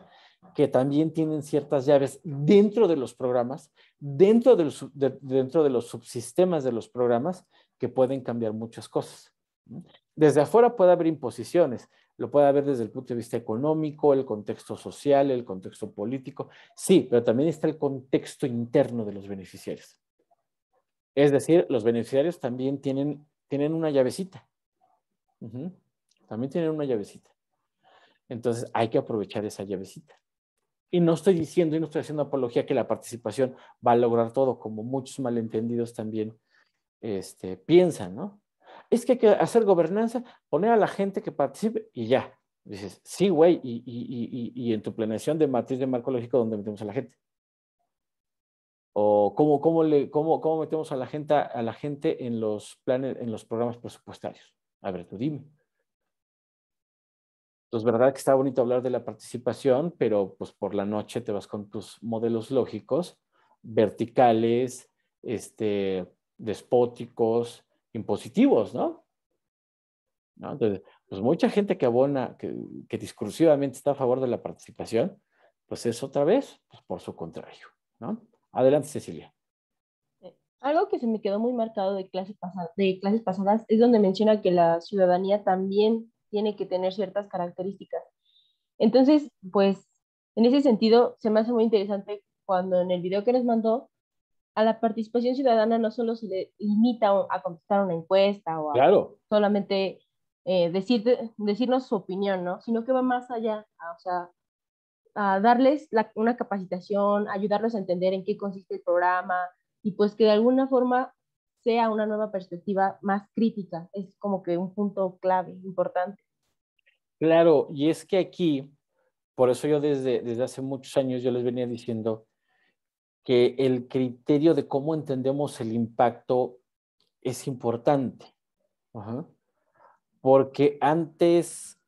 que también tienen ciertas llaves dentro de los programas, dentro de los subsistemas de los programas, que pueden cambiar muchas cosas. Desde afuera puede haber imposiciones, lo puede haber desde el punto de vista económico, el contexto social, el contexto político, sí, pero también está el contexto interno de los beneficiarios. Es decir, los beneficiarios también tienen, tienen una llavecita. También tienen una llavecita. Entonces hay que aprovechar esa llavecita. Y no estoy diciendo y no estoy haciendo apología que la participación va a lograr todo, como muchos malentendidos también este, piensan, ¿no? es que hay que hacer gobernanza, poner a la gente que participe y ya. Dices, sí, güey, y, en tu planeación de matriz de marco lógico, ¿dónde metemos a la gente? ¿O cómo, cómo, cómo metemos a la, gente, a la gente en los en los programas presupuestarios? A ver, tú dime. Entonces, pues, verdad que está bonito hablar de la participación, pero pues por la noche te vas con tus modelos lógicos, verticales, este, despóticos, impositivos, ¿no? Entonces, pues mucha gente que abona, que, discursivamente está a favor de la participación, pues es otra vez pues, por su contrario, ¿no? Adelante, Cecilia. Eh, algo que se me quedó muy marcado de clases, pasadas, de clases pasadas es donde menciona que la ciudadanía también tiene que tener ciertas características. Entonces, pues, en ese sentido, se me hace muy interesante cuando en el video que les mandó a la participación ciudadana no solo se le limita a contestar una encuesta o a solamente eh, decir, decirnos su opinión, ¿no? Sino que va más allá, o sea, a darles una capacitación, ayudarlos a entender en qué consiste el programa y pues que de alguna forma sea una nueva perspectiva más crítica. Es como que un punto clave, importante. Claro, y es que aquí, por eso yo desde, desde hace muchos años yo les venía diciendo, que el criterio de cómo entendemos el impacto es importante. Porque antes,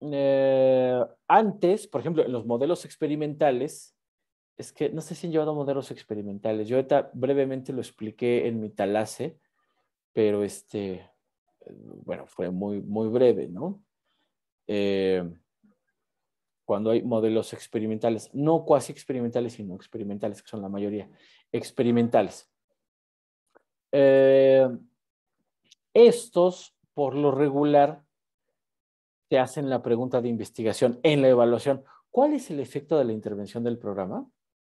eh, antes, por ejemplo, en los modelos experimentales, es que no sé si han llevado modelos experimentales. Yo ahorita brevemente lo expliqué en mi talase, pero este, bueno, fue muy, muy breve, ¿no? Eh, cuando hay modelos experimentales, no cuasi experimentales, sino experimentales, que son la mayoría, experimentales. Eh, estos, por lo regular, te hacen la pregunta de investigación en la evaluación. ¿Cuál es el efecto de la intervención del programa?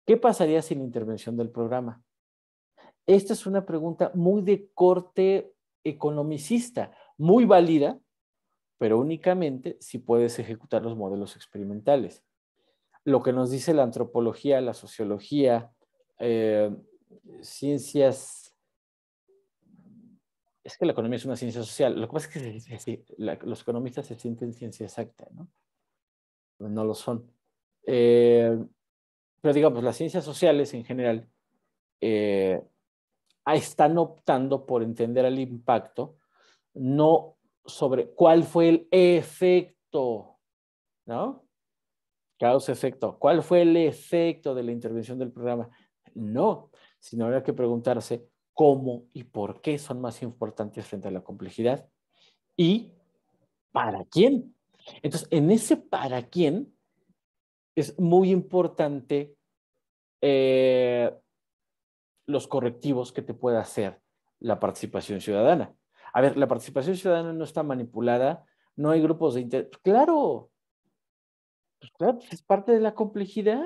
¿Qué pasaría sin intervención del programa? Esta es una pregunta muy de corte economicista, muy válida, pero únicamente si puedes ejecutar los modelos experimentales. Lo que nos dice la antropología, la sociología, eh, ciencias... Es que la economía es una ciencia social. Lo que pasa es que los economistas se sienten ciencia exacta, ¿no? No lo son. Eh, pero digamos, las ciencias sociales en general eh, están optando por entender el impacto, no sobre cuál fue el efecto, ¿no? Causa-efecto. ¿Cuál fue el efecto de la intervención del programa? No, sino habrá que preguntarse cómo y por qué son más importantes frente a la complejidad y para quién. Entonces, en ese para quién es muy importante eh, los correctivos que te pueda hacer la participación ciudadana a ver, la participación ciudadana no está manipulada, no hay grupos de interés. Pues, claro, pues, claro, pues, es parte de la complejidad.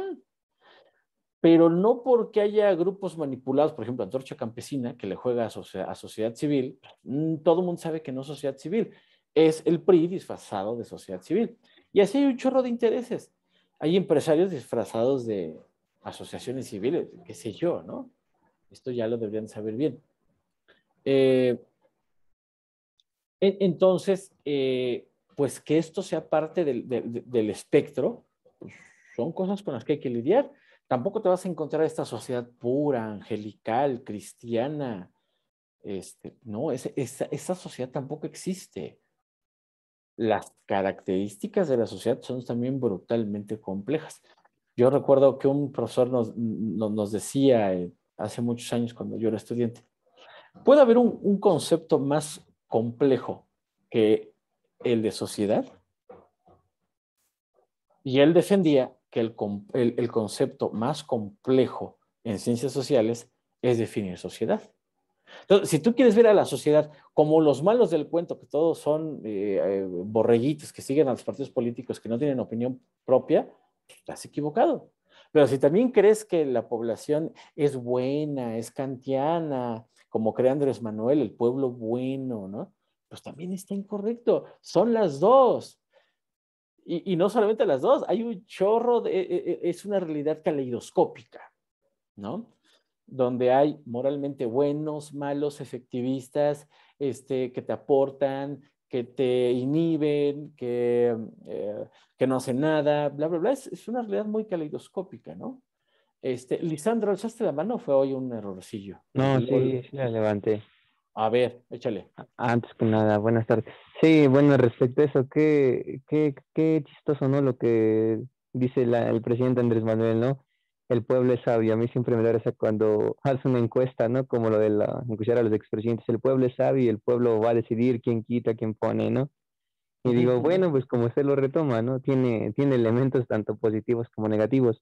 Pero no porque haya grupos manipulados, por ejemplo, Antorcha Campesina, que le juega a, sociedad civil, mm, todo el mundo sabe que no es sociedad civil, es el PRI disfrazado de sociedad civil. Y así hay un chorro de intereses. Hay empresarios disfrazados de asociaciones civiles, qué sé yo, ¿no? Esto ya lo deberían saber bien. Eh, entonces, eh, pues que esto sea parte del, del, espectro, pues, son cosas con las que hay que lidiar. Tampoco te vas a encontrar esta sociedad pura, angelical, cristiana. Este, no, esa esa sociedad tampoco existe. Las características de la sociedad son también brutalmente complejas. Yo recuerdo que un profesor nos, nos, decía eh, hace muchos años cuando yo era estudiante, puede haber un, un concepto más complejo que el de sociedad. Y él defendía que el, concepto más complejo en ciencias sociales es definir sociedad. Entonces, si tú quieres ver a la sociedad como los malos del cuento, que todos son eh, eh borreguitos que siguen a los partidos políticos, que no tienen opinión propia, pues, estás equivocado. Pero si también crees que la población es buena, es kantiana, como cree Andrés Manuel, el pueblo bueno, ¿no? Pues también está incorrecto. Son las dos. Y, no solamente las dos, hay un chorro, de, e, e, e, es una realidad caleidoscópica, ¿no? Donde hay moralmente buenos, malos, efectivistas, este, que te aportan, que te inhiben, que, eh, no hacen nada, bla, bla, bla. Es, es, una realidad muy caleidoscópica, ¿no? Este, Lisandro, ¿alzaste la mano o fue hoy un errorcillo? No, sí, la levanté. A ver, échale. Antes que nada, buenas tardes. Sí, bueno, respecto a eso, qué, qué, qué chistoso, ¿no? Lo que dice el presidente Andrés Manuel, ¿no? El pueblo es sabio. A mí siempre me da cuando hace una encuesta, ¿no? Como lo de la escuchar a los expresidentes. El pueblo es sabio y el pueblo va a decidir quién quita, quién pone, ¿no? Y digo, bueno, pues como usted lo retoma, ¿no? Tiene, tiene elementos tanto positivos como negativos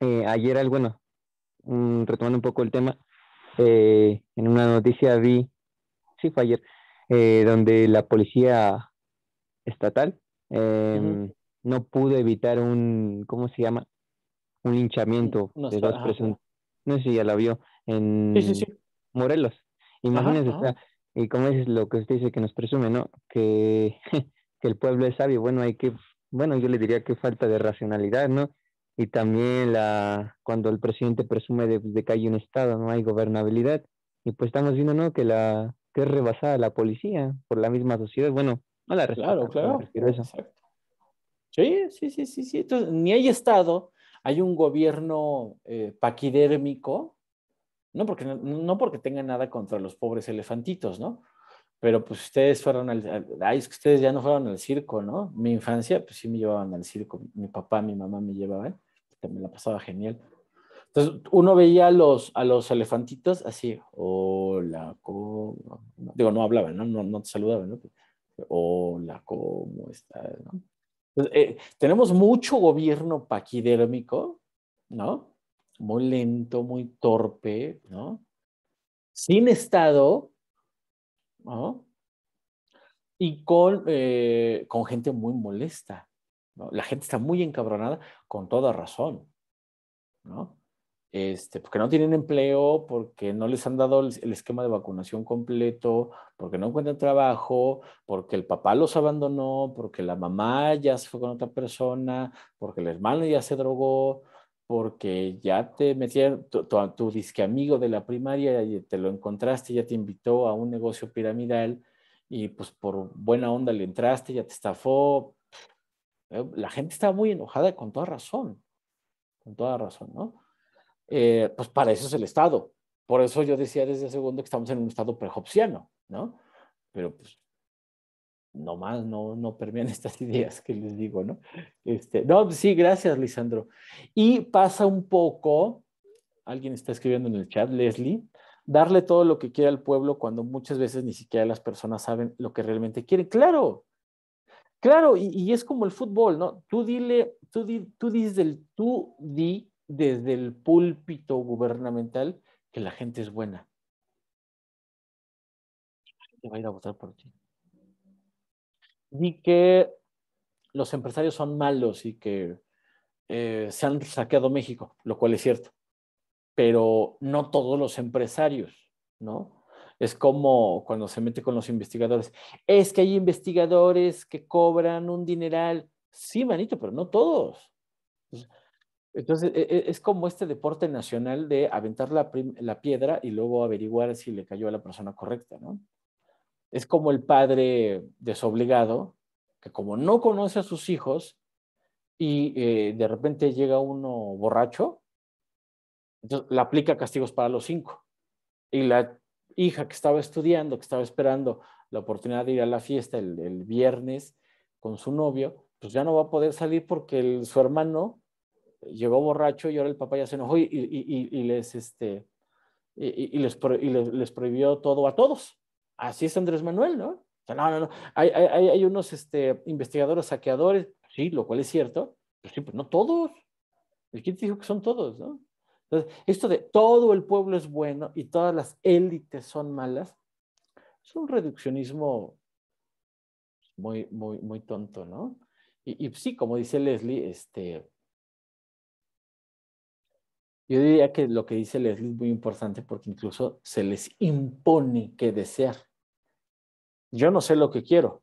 eh, ayer, bueno, mm, retomando un poco el tema, eh, en una noticia vi, sí fue ayer, eh, donde la policía estatal em, no pudo evitar un, ¿cómo se llama? Un hinchamiento de dos presuntos. No sé si ya la vio en Morelos. Imagínense, y como es lo que usted dice que nos presume, ¿no? Que, que el pueblo es sabio. Bueno, hay que, bueno, yo le diría que falta de racionalidad, ¿no? y también la, cuando el presidente presume pues, de, que hay un Estado, no hay gobernabilidad. Y pues estamos viendo, ¿no? Que, la, que es rebasada la policía por la misma sociedad. Bueno, no la Claro, claro. Sí, sí, sí, sí, sí. Entonces, ni hay Estado, hay un gobierno eh, paquidérmico, no porque, no, porque tenga nada contra los pobres elefantitos, ¿no? Pero pues ustedes fueron al, ay, es que ustedes ya no fueron al circo, ¿no? Mi infancia, pues sí me llevaban al circo, mi papá, mi mamá me llevaban me la pasaba genial. Entonces, uno veía a los, a los elefantitos así, hola, ¿cómo? Digo, no hablaban, ¿no? No, te saludaban, ¿no? Hola, ¿cómo estás? Eh, tenemos mucho gobierno paquidérmico, ¿no? Muy lento, muy torpe, ¿no? Sin Estado, ¿no? Y con, eh, con gente muy molesta. La gente está muy encabronada con toda razón, ¿no? Este, porque no tienen empleo, porque no les han dado el esquema de vacunación completo, porque no encuentran trabajo, porque el papá los abandonó, porque la mamá ya se fue con otra persona, porque el hermano ya se drogó, porque ya te metieron, tu, tu, disque amigo de la primaria y te lo encontraste, ya te invitó a un negocio piramidal y pues por buena onda le entraste, ya te estafó, eh, la gente está muy enojada con toda razón, con toda razón, ¿no? Eh, pues para eso es el Estado. Por eso yo decía desde el segundo que estamos en un Estado prehopsiano, ¿no? Pero pues no más, no, no permean estas ideas que les digo, ¿no? Este, no, pues sí, gracias, Lisandro. Y pasa un poco, alguien está escribiendo en el chat, Leslie, darle todo lo que quiera al pueblo cuando muchas veces ni siquiera las personas saben lo que realmente quieren. Claro, Claro, y, es como el fútbol, ¿no? Tú dile, tú, tú dices tú di desde el púlpito gubernamental que la gente es buena. Te va a ir a votar por ti. Di que los empresarios son malos y que eh, se han saqueado México, lo cual es cierto. Pero no todos los empresarios, ¿no? Es como cuando se mete con los investigadores. Es que hay investigadores que cobran un dineral. Sí, manito, pero no todos. Entonces, e, e, es como este deporte nacional de aventar la, piedra y luego averiguar si le cayó a la persona correcta, ¿no? Es como el padre desobligado, que como no conoce a sus hijos y eh, de repente llega uno borracho, entonces, la aplica castigos para los cinco. Y la hija que estaba estudiando, que estaba esperando la oportunidad de ir a la fiesta el, viernes con su novio, pues ya no va a poder salir porque su hermano llegó borracho y ahora el papá ya se enojó y, les, este, les, les, les, prohibió todo a todos. Así es Andrés Manuel, ¿no? O sea, no, no, no. Hay, hay, unos este, investigadores saqueadores, sí, lo cual es cierto, pero sí, pues no todos. el quién te dijo que son todos, no? Entonces, esto de todo el pueblo es bueno y todas las élites son malas, es un reduccionismo muy, muy, muy tonto, ¿no? Y, sí, como dice Leslie, este, yo diría que lo que dice Leslie es muy importante porque incluso se les impone que desear. Yo no sé lo que quiero.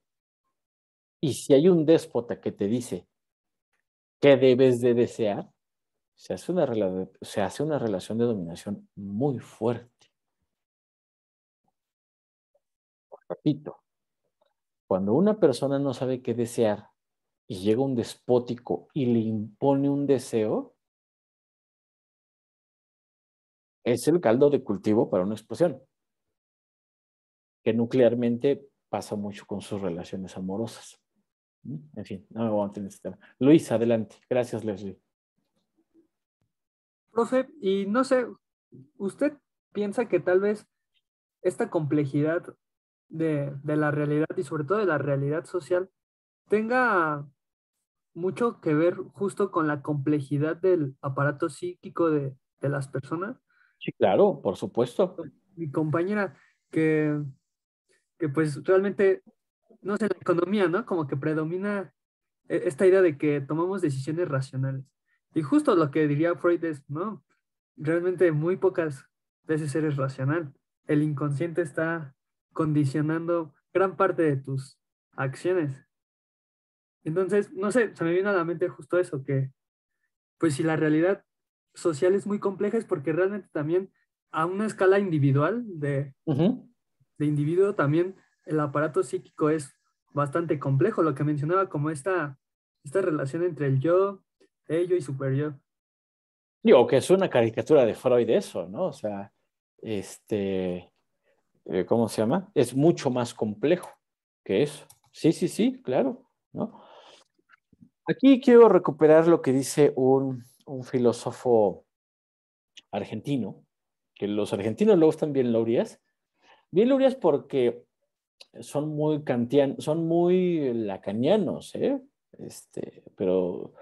Y si hay un déspota que te dice que debes de desear, se hace una, hace una relación de dominación muy fuerte. Repito, cuando una persona no sabe qué desear y llega un despótico y le impone un deseo, es el caldo de cultivo para una explosión, que nuclearmente pasa mucho con sus relaciones amorosas. ¿Mm? En fin, no me voy a en este tema. Luis, adelante. Gracias, Leslie. Profe, y no sé, ¿usted piensa que tal vez esta complejidad de, la realidad y sobre todo de la realidad social tenga mucho que ver justo con la complejidad del aparato psíquico de, las personas. Sí, claro, por supuesto. Mi compañera, que, que, pues realmente, no sé, la economía, ¿no? Como que predomina e, esta idea de que tomamos decisiones racionales. Y justo lo que diría Freud es, no, realmente muy pocas veces eres racional. El inconsciente está condicionando gran parte de tus acciones. Entonces, no sé, se me vino a la mente justo eso, que pues si la realidad social es muy compleja es porque realmente también a una escala individual de, de individuo también el aparato psíquico es bastante complejo, lo que mencionaba como esta, esta relación entre el yo, ello y superior. Digo, que es una caricatura de Freud eso, ¿no? O sea, este, eh, ¿cómo se llama? Es mucho más complejo que eso. Sí, sí, sí, claro, ¿no? Aquí quiero recuperar lo que dice un, filósofo argentino, que los argentinos lo gustan bien laurías, bien Lourdes porque son muy son muy lacanianos, ¿eh? Este, pero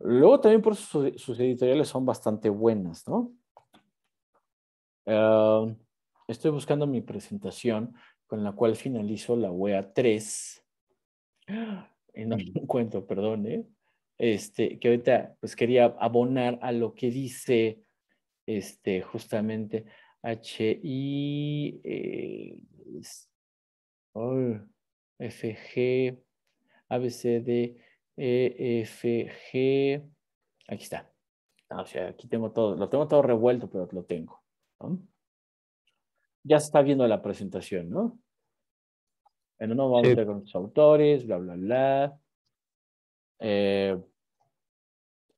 Luego también por sus editoriales son bastante buenas, ¿no? Em, estoy buscando mi presentación con la cual finalizo la UEA 3. en no cuento, encuentro, perdón, ¿eh? Este, que ahorita pues quería abonar a lo que dice este, justamente HI eh, FG ABCD EFG. Aquí está. Ah, o sea, aquí tengo todo, lo tengo todo revuelto, pero lo tengo. Ya se está viendo la presentación, ¿no? En uno vamos a ver con los autores, bla, bla, bla. Eh,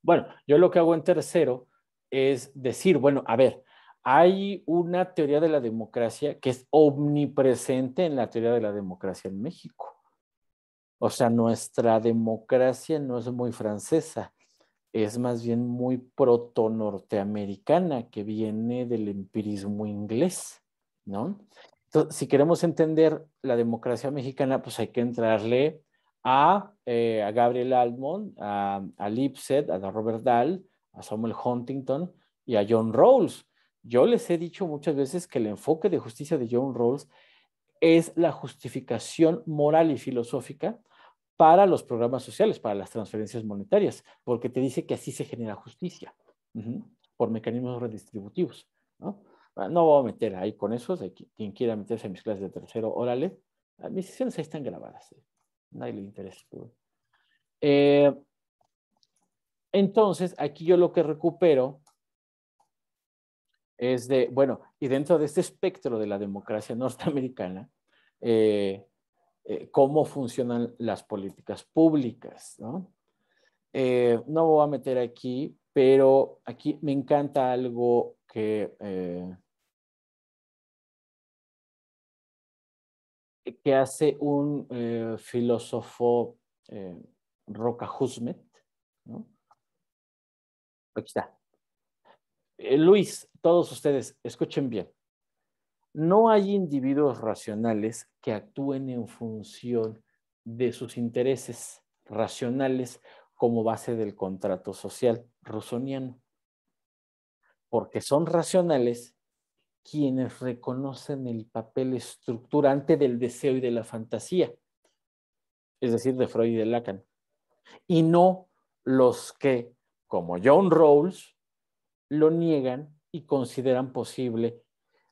bueno, yo lo que hago en tercero es decir, bueno, a ver, hay una teoría de la democracia que es omnipresente en la teoría de la democracia en México. O sea, nuestra democracia no es muy francesa, es más bien muy proto-norteamericana que viene del empirismo inglés, ¿no? Entonces, si queremos entender la democracia mexicana, pues hay que entrarle eh, a, Gabriel Almond, a, a Lipset, a Robert Dahl, a Samuel Huntington y a John Rawls. Yo les he dicho muchas veces que el enfoque de justicia de John Rawls es la justificación moral y filosófica para los programas sociales, para las transferencias monetarias, porque te dice que así se genera justicia por mecanismos redistributivos. ¿no? Ah, no voy a meter ahí con eso, quien quiera meterse en mis clases de tercero, órale. Ah, mis sesiones ahí están grabadas, ¿eh? nadie le interesa. Eh, entonces, aquí yo lo que recupero es de, bueno, y dentro de este espectro de la democracia norteamericana, eh, eh, cómo funcionan las políticas públicas. ¿no? Eh, no voy a meter aquí, pero aquí me encanta algo que... Eh, que hace un filósofo Roca Husmet. ¿no? Aquí está. Luis, todos ustedes, escuchen bien no hay individuos racionales que actúen en función de sus intereses racionales como base del contrato social rusoniano. Porque son racionales quienes reconocen el papel estructurante del deseo y de la fantasía, es decir, de Freud y de Lacan, y no los que, como John Rawls, lo niegan y consideran posible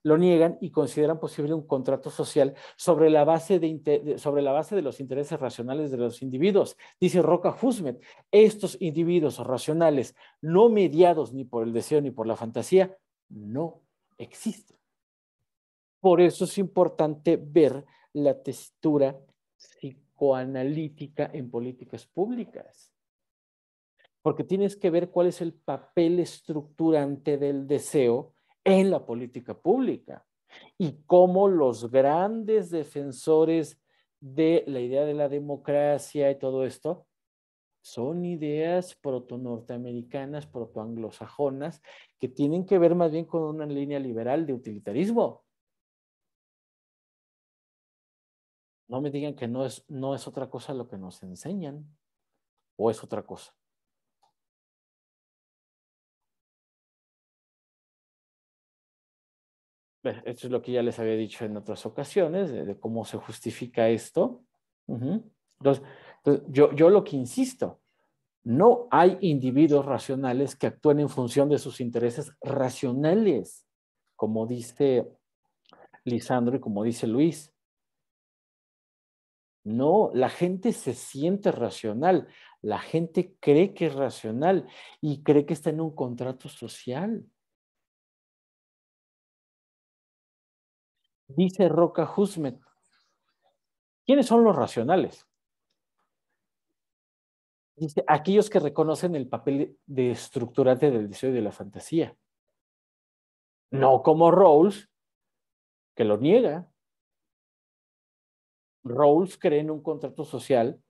lo niegan y consideran posible un contrato social sobre la base de, sobre la base de los intereses racionales de los individuos. Dice Roca Husmet, estos individuos racionales no mediados ni por el deseo ni por la fantasía no existen. Por eso es importante ver la textura psicoanalítica en políticas públicas porque tienes que ver cuál es el papel estructurante del deseo en la política pública y como los grandes defensores de la idea de la democracia y todo esto son ideas proto-norteamericanas, proto-anglosajonas, que tienen que ver más bien con una línea liberal de utilitarismo. No me digan que no es, no es otra cosa lo que nos enseñan, o es otra cosa. esto es lo que ya les había dicho en otras ocasiones, de, cómo se justifica esto. Entonces, yo, yo lo que insisto, no hay individuos racionales que actúen en función de sus intereses racionales, como dice Lisandro y como dice Luis. No, la gente se siente racional, la gente cree que es racional y cree que está en un contrato social. Dice Roca Husmet, ¿quiénes son los racionales? Dice, aquellos que reconocen el papel de estructurante del deseo y de la fantasía. No como Rawls, que lo niega. Rawls cree en un contrato social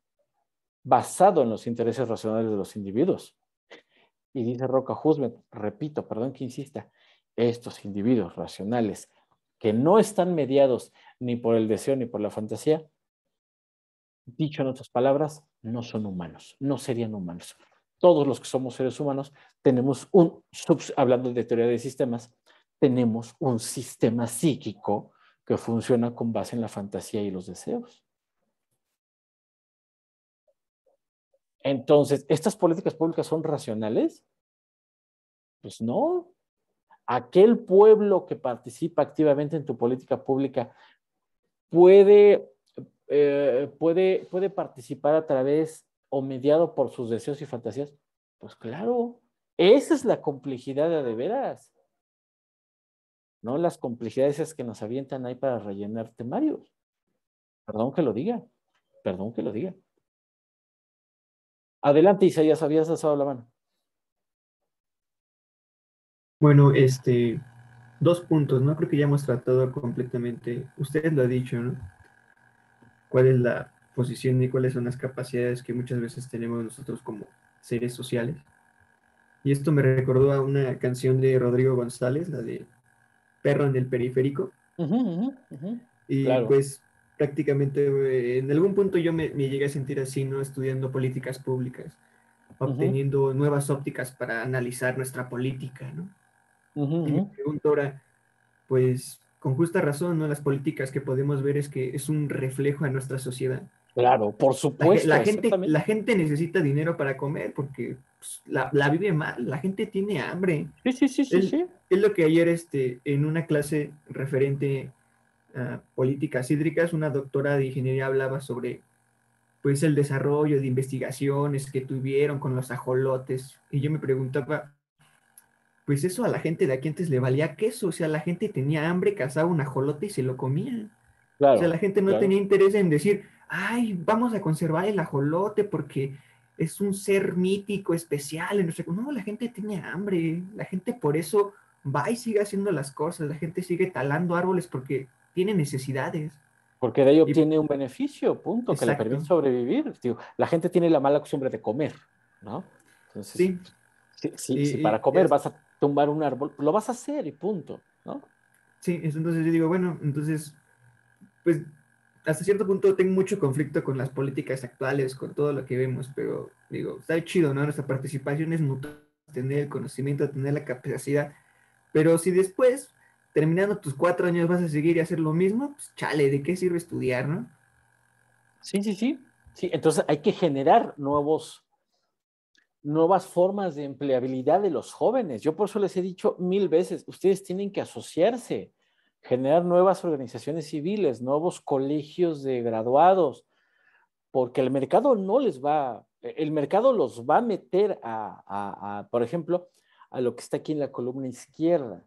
basado en los intereses racionales de los individuos. Y dice Roca Husmet, repito, perdón que insista, estos individuos racionales que no están mediados ni por el deseo ni por la fantasía, dicho en otras palabras, no son humanos, no serían humanos. Todos los que somos seres humanos tenemos un, hablando de teoría de sistemas, tenemos un sistema psíquico que funciona con base en la fantasía y los deseos. Entonces, ¿estas políticas públicas son racionales? Pues no, aquel pueblo que participa activamente en tu política pública puede, eh, puede, puede participar a través o mediado por sus deseos y fantasías? Pues claro, esa es la complejidad de, veras. No las complejidades que nos avientan ahí para rellenar temarios. Perdón que lo diga, perdón que lo diga. Adelante, Isaías, habías alzado la mano. Bueno, este, dos puntos, ¿no? Creo que ya hemos tratado completamente, usted lo ha dicho, ¿no? ¿Cuál es la posición y cuáles son las capacidades que muchas veces tenemos nosotros como seres sociales? Y esto me recordó a una canción de Rodrigo González, la de Perro en el Periférico. Y pues prácticamente eh, en algún punto yo me, me, llegué a sentir así, ¿no? Estudiando políticas públicas, obteniendo nuevas ópticas para analizar nuestra política, ¿no? pues con justa razón, ¿no? Las políticas que podemos ver es que es un reflejo a nuestra sociedad. Claro, por supuesto. La, gente, la gente necesita dinero para comer porque pues, la, vive mal, la gente tiene hambre. Sí, sí, sí, es, lo que ayer este, en una clase referente a políticas hídricas, una doctora de ingeniería hablaba sobre pues el desarrollo de investigaciones que tuvieron con los ajolotes. Y yo me preguntaba, pues eso a la gente de aquí antes le valía queso, o sea, la gente tenía hambre, cazaba un ajolote y se lo comía. o sea, la gente no tenía interés en decir, ay, vamos a conservar el ajolote porque es un ser mítico, especial. En No, la gente tiene hambre, la gente por eso va y sigue haciendo las cosas, la gente sigue talando árboles porque tiene necesidades. Porque de ello obtiene un beneficio, punto, que le permite sobrevivir. la gente tiene la mala costumbre de comer, ¿no? Entonces, sí. sí para comer vas a tumbar un árbol, pues, lo vas a hacer y punto, ¿no? Sí, entonces yo digo, bueno, entonces, pues hasta cierto punto tengo mucho conflicto con las políticas actuales, con todo lo que vemos, pero digo, está chido, ¿no? Nuestra participación es mutua, tener el conocimiento, tener la capacidad, pero si después, terminando tus cuatro años, vas a seguir y hacer lo mismo, pues chale, ¿de qué sirve estudiar, no? Sí, sí, sí. Sí, entonces hay que generar nuevos, nuevas formas de empleabilidad de los jóvenes. Yo por eso les he dicho mil veces, ustedes tienen que asociarse, generar nuevas organizaciones civiles, nuevos colegios de graduados, porque el mercado no les va, el mercado los va a meter a, por ejemplo, a lo que está aquí en la columna izquierda.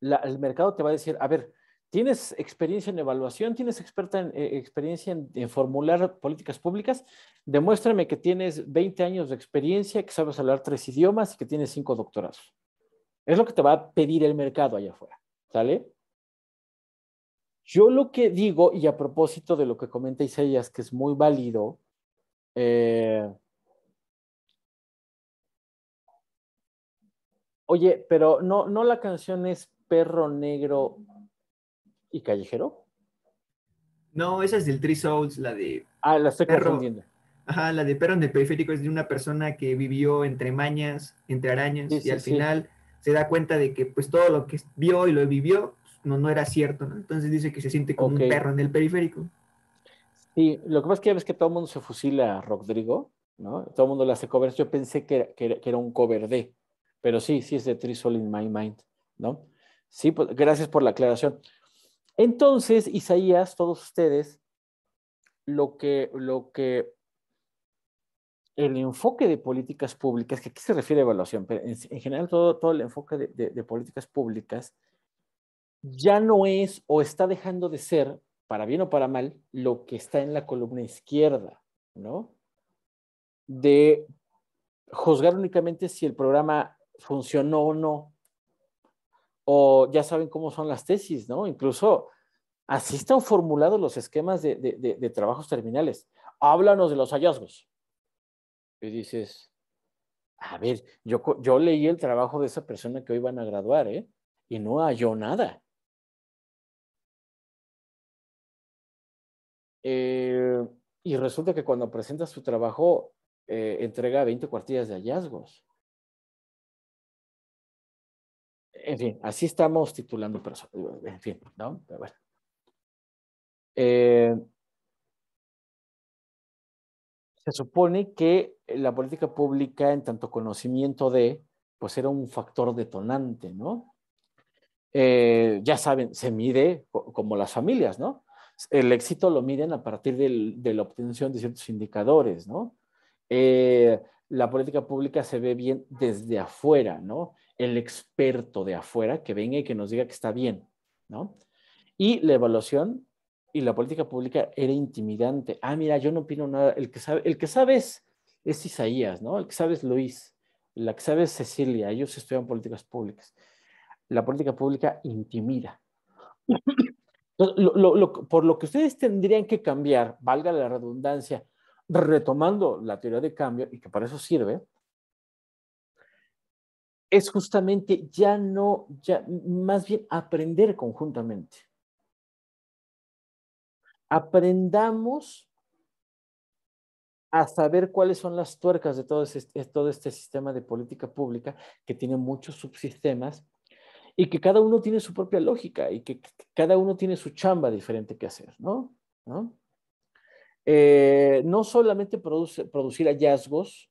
el mercado te va a decir, a ver, tienes experiencia en evaluación, tienes experta eh, experiencia en, formular políticas públicas, demuéstrame que tienes 20 años de experiencia, que sabes hablar tres idiomas y que tienes cinco doctorados. Es lo que te va a pedir el mercado allá afuera, ¿sale? Yo lo que digo, y a propósito de lo que comenta ellas que es muy válido, eh, oye, pero no, no la canción es perro negro y Callejero. No, esa es del Three Souls, la de. Ah, la estoy Ajá, la de Perro en el Periférico es de una persona que vivió entre mañas, entre arañas, y al final se da cuenta de que pues todo lo que vio y lo vivió no, no era cierto, ¿no? Entonces dice que se siente como un perro en el periférico. Sí, lo que pasa es que que todo el mundo se fusila a Rodrigo, ¿no? Todo el mundo le hace covers. Yo pensé que era, un cover de, pero sí, sí es de Three souls in My Mind, ¿no? Sí, pues gracias por la aclaración. Entonces, Isaías, todos ustedes, lo que, lo que el enfoque de políticas públicas, que aquí se refiere a evaluación, pero en, general todo, todo el enfoque de, políticas públicas ya no es o está dejando de ser, para bien o para mal, lo que está en la columna izquierda, ¿no? De juzgar únicamente si el programa funcionó o no, o ya saben cómo son las tesis, ¿no? Incluso así están formulados los esquemas de, trabajos terminales. Háblanos de los hallazgos. Y dices, a ver, yo, leí el trabajo de esa persona que hoy van a graduar, ¿eh? Y no halló nada. Eh, y resulta que cuando presenta su trabajo, eh, entrega 20 cuartillas de hallazgos. en fin, así estamos titulando personas. En fin, ¿no? bueno. Eh, se supone que la política pública, en tanto conocimiento de, pues era un factor detonante, ¿no? Eh, ya saben, se mide como las familias, ¿no? El éxito lo miden a partir de la obtención de ciertos indicadores, ¿no? Eh, la política pública se ve bien desde afuera, ¿no? el experto de afuera que venga y que nos diga que está bien, ¿no? Y la evaluación y la política pública era intimidante. Ah, mira, yo no opino nada. El que sabe, el que sabes es, Isaías, ¿no? El que sabe es Luis, la que sabe es Cecilia, ellos estudian políticas públicas. La política pública intimida. por lo que ustedes tendrían que cambiar, valga la redundancia, retomando la teoría de cambio, y que para eso sirve, es justamente ya no, ya, más bien aprender conjuntamente. Aprendamos a saber cuáles son las tuercas de todo este, todo este sistema de política pública que tiene muchos subsistemas y que cada uno tiene su propia lógica y que cada uno tiene su chamba diferente que hacer, ¿no? ¿No? Eh, no solamente produce, producir hallazgos,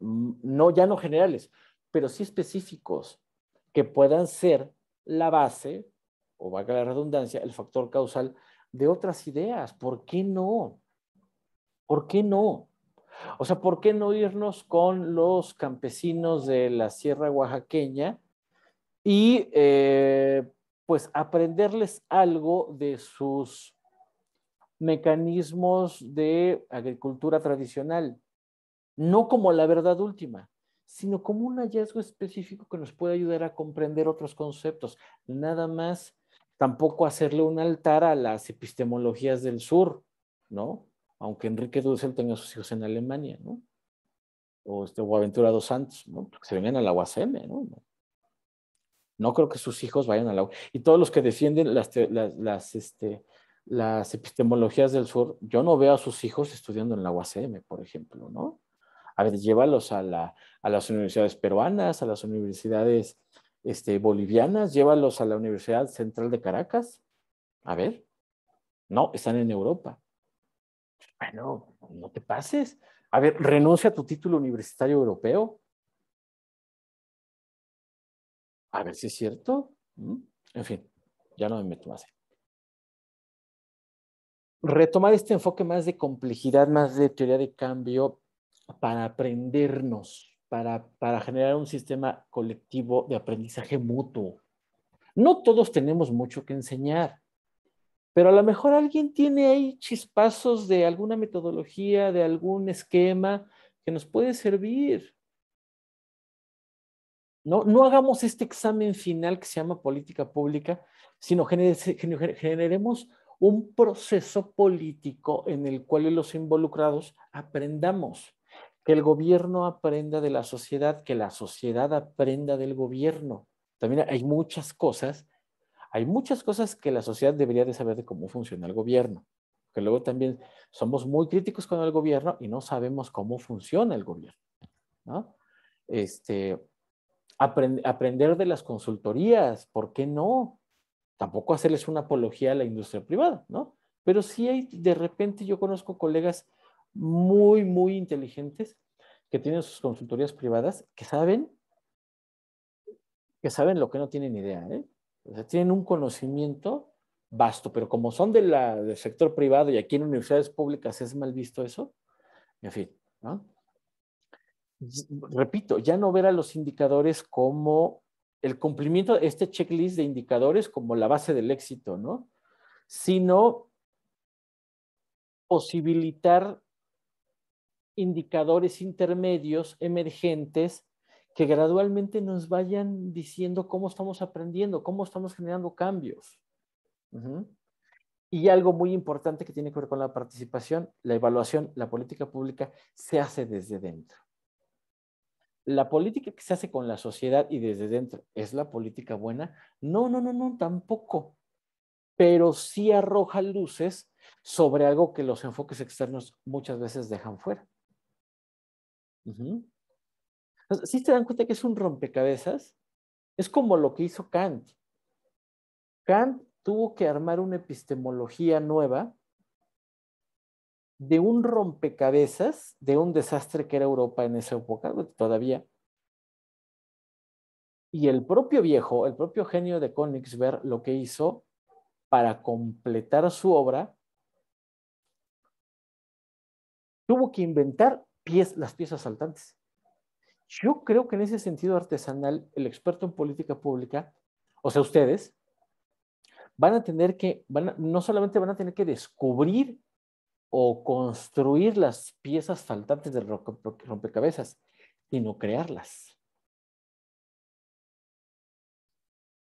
mm, no, ya no generales, pero sí específicos, que puedan ser la base, o valga la redundancia, el factor causal de otras ideas. ¿Por qué no? ¿Por qué no? O sea, ¿por qué no irnos con los campesinos de la Sierra Oaxaqueña y eh, pues aprenderles algo de sus mecanismos de agricultura tradicional? No como la verdad última, sino como un hallazgo específico que nos puede ayudar a comprender otros conceptos. Nada más tampoco hacerle un altar a las epistemologías del sur, ¿no? Aunque Enrique Dussel tenga sus hijos en Alemania, ¿no? O, este, o Aventura dos Santos, ¿no? Que se vengan a la UACM, ¿no? No creo que sus hijos vayan a la UACM. Y todos los que defienden las, este, las epistemologías del sur, yo no veo a sus hijos estudiando en la UACM, por ejemplo, ¿no? A ver, llévalos a, las universidades peruanas, a las universidades este, bolivianas, llévalos a la Universidad Central de Caracas. A ver, no, están en Europa. Bueno, no te pases. A ver, renuncia a tu título universitario europeo. A ver si es cierto. Mm, en fin, ya no me meto más. Retomar este enfoque más de complejidad, más de teoría de cambio, para aprendernos, para, para generar un sistema colectivo de aprendizaje mutuo. No todos tenemos mucho que enseñar, pero a lo mejor alguien tiene ahí chispazos de alguna metodología, de algún esquema que nos puede servir. No, no hagamos este examen final que se llama política pública, sino generemos un proceso político en el cual los involucrados aprendamos que el gobierno aprenda de la sociedad, que la sociedad aprenda del gobierno. También hay muchas cosas, hay muchas cosas que la sociedad debería de saber de cómo funciona el gobierno, que luego también somos muy críticos con el gobierno y no sabemos cómo funciona el gobierno. Este, aprender de las consultorías, ¿por qué no? Tampoco hacerles una apología a la industria privada, ¿no? Pero sí hay, de repente yo conozco colegas muy, muy inteligentes que tienen sus consultorías privadas, que saben, que saben lo que no tienen idea. ¿eh? O sea, tienen un conocimiento vasto, pero como son de la, del sector privado y aquí en universidades públicas es mal visto eso, en fin, Repito, ya no ver a los indicadores como el cumplimiento de este checklist de indicadores como la base del éxito, ¿no? Sino posibilitar indicadores intermedios emergentes que gradualmente nos vayan diciendo cómo estamos aprendiendo, cómo estamos generando cambios. Y algo muy importante que tiene que ver con la participación, la evaluación, la política pública se hace desde dentro. La política que se hace con la sociedad y desde dentro, ¿es la política buena? No, no, no, no, tampoco. Pero sí arroja luces sobre algo que los enfoques externos muchas veces dejan fuera si te dan cuenta que es un rompecabezas? Es como lo que hizo Kant. Kant tuvo que armar una epistemología nueva de un rompecabezas de un desastre que era Europa en esa época, todavía. Y el propio viejo, el propio genio de Königsberg, lo que hizo para completar su obra, tuvo que inventar las piezas saltantes. Yo creo que en ese sentido artesanal, el experto en política pública, o sea, ustedes, van a tener que, van no solamente van a tener que descubrir o construir las piezas faltantes del rompecabezas, sino crearlas.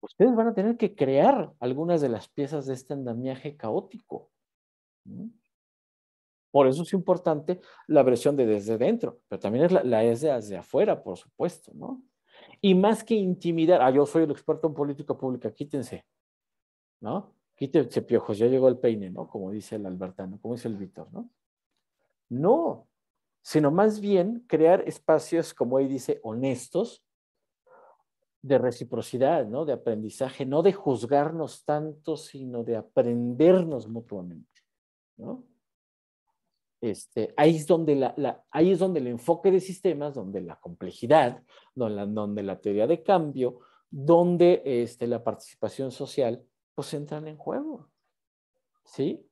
Ustedes van a tener que crear algunas de las piezas de este andamiaje caótico. Por eso es importante la versión de desde dentro, pero también es la, es de desde afuera, por supuesto, ¿no? Y más que intimidar, ah, yo soy el experto en política pública, quítense, ¿no? Quítense piojos, ya llegó el peine, ¿no? Como dice el Albertano, como dice el Víctor, ¿no? No, sino más bien crear espacios, como él dice, honestos, de reciprocidad, ¿no? De aprendizaje, no de juzgarnos tanto, sino de aprendernos mutuamente, ¿no? Este, ahí, es donde el enfoque de sistemas, donde la complejidad, donde la, teoría de cambio, donde este, la participación social, pues entran en juego. ¿Sí?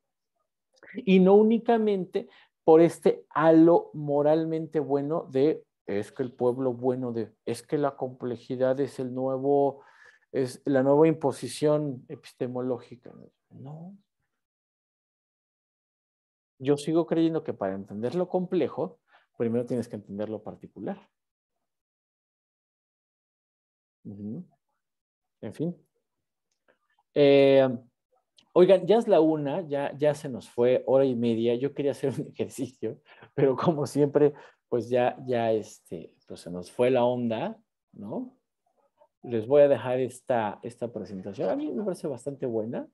Y no únicamente por este halo moralmente bueno de es que el pueblo bueno de es que la complejidad es el nuevo es la nueva imposición epistemológica. No, yo sigo creyendo que para entender lo complejo, primero tienes que entender lo particular. En fin. Eh, oigan, ya es la una, ya, ya se nos fue hora y media. Yo quería hacer un ejercicio, pero como siempre, pues ya, ya este, pues se nos fue la onda, ¿no? Les voy a dejar esta, esta presentación. A mí me parece bastante buena.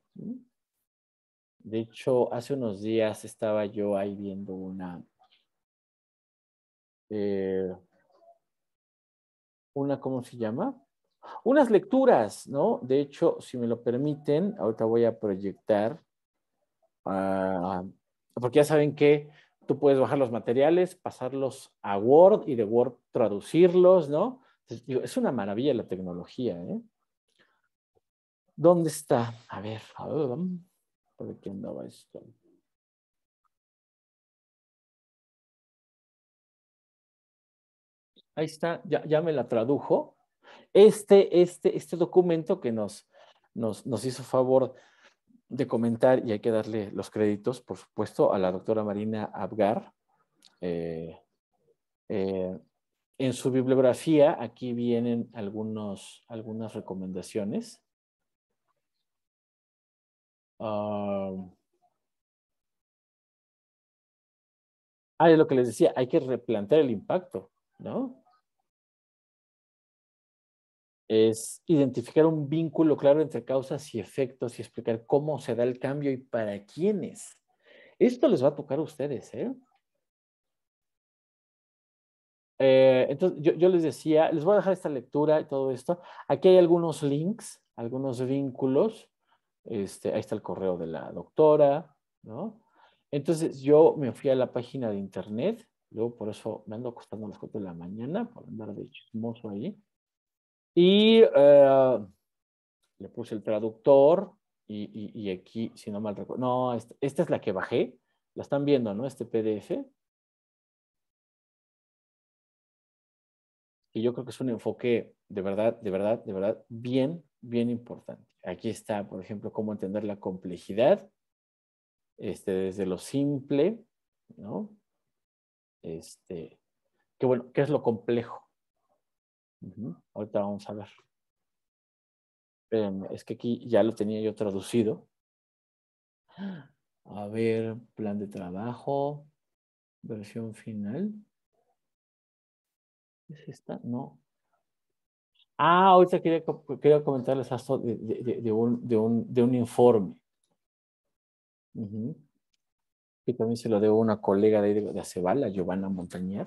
De hecho, hace unos días estaba yo ahí viendo una, eh, una, ¿cómo se llama? Unas lecturas, ¿no? De hecho, si me lo permiten, ahorita voy a proyectar, ah, porque ya saben que tú puedes bajar los materiales, pasarlos a Word y de Word traducirlos, ¿no? es una maravilla la tecnología, ¿eh? ¿Dónde está? A ver, a ver qué andaba esto. Ahí está, ya, me la tradujo. Este, este, este documento que nos, hizo favor de comentar, y hay que darle los créditos, por supuesto, a la doctora Marina Abgar. Eh, eh, en su bibliografía, aquí vienen algunos, algunas recomendaciones ah, es lo que les decía, hay que replantear el impacto, ¿no? Es identificar un vínculo claro entre causas y efectos y explicar cómo se da el cambio y para quiénes. Esto les va a tocar a ustedes, ¿eh? eh entonces, yo, yo, les decía, les voy a dejar esta lectura y todo esto. Aquí hay algunos links, algunos vínculos este, ahí está el correo de la doctora, ¿no? Entonces yo me fui a la página de internet, luego por eso me ando acostando a las 4 de la mañana, por andar de chismoso ahí, y eh, le puse el traductor, y, aquí, si no mal recuerdo, no, esta, esta es la que bajé, la están viendo, ¿no? Este PDF. Y yo creo que es un enfoque de verdad, de verdad, de verdad, bien, bien importante aquí está, por ejemplo, cómo entender la complejidad este, desde lo simple, ¿no? Este, qué bueno, ¿qué es lo complejo? Ahorita vamos a ver. es que aquí ya lo tenía yo traducido. A ver, plan de trabajo, versión final. ¿Es esta? No. Ah, ahorita quería, quería comentarles de, de, un, de, un, de un informe. Y también se lo debo a una colega de, de Acebala, Giovanna Montañer.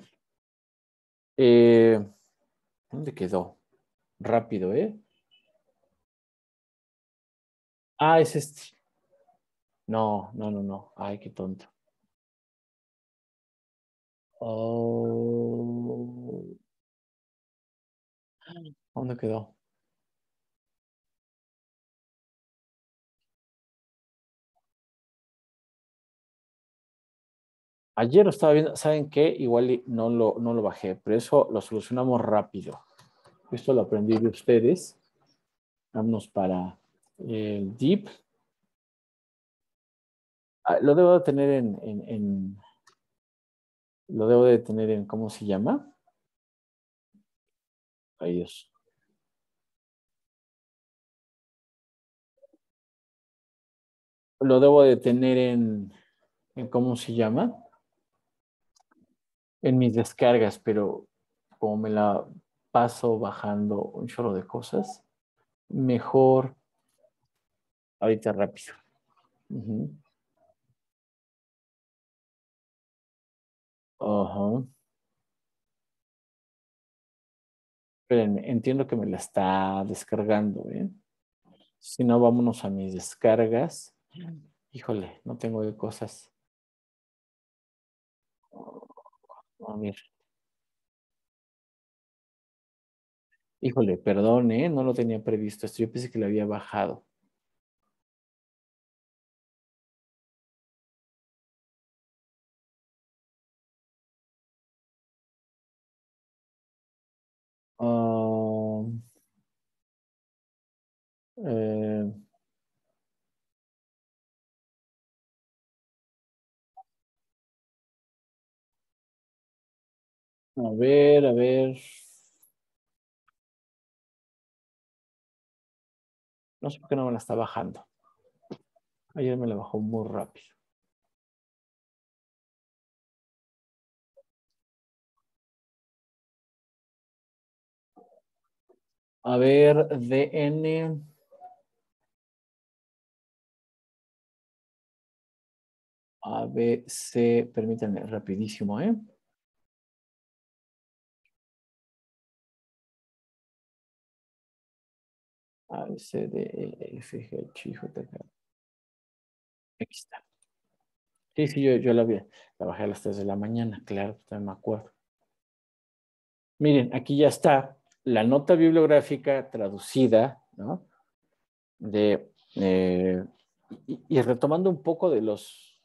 Eh, ¿Dónde quedó? Rápido, ¿eh? Ah, es este. No, no, no, no. Ay, qué tonto. Oh. ¿Dónde quedó? Ayer lo estaba viendo, ¿saben qué? Igual no lo, no lo bajé, pero eso lo solucionamos rápido. Esto lo aprendí de ustedes. Vámonos para el deep. Ah, lo debo de tener en, lo debo de tener en, ¿cómo se llama? Ahí es. lo debo de tener en, ¿cómo se llama? En mis descargas, pero como me la paso bajando un chorro de cosas, mejor ahorita rápido. Ajá. entiendo que me la está descargando. ¿bien? ¿eh? Si no, vámonos a mis descargas. Híjole, no tengo de cosas. Híjole, perdón, ¿eh? No lo tenía previsto. Esto yo pensé que le había bajado. A ver, a ver. No sé por qué no me la está bajando. Ayer me la bajó muy rápido. A ver, DN. A, C. permítanme, rapidísimo, ¿eh? A, B, C, D, E, F, G, H, J, K. Aquí está. Sí, sí, yo, la vi. La bajé a las 3 de la mañana, claro, también me acuerdo. Miren, aquí ya está la nota bibliográfica traducida, ¿no? De, eh, y, retomando un poco de los,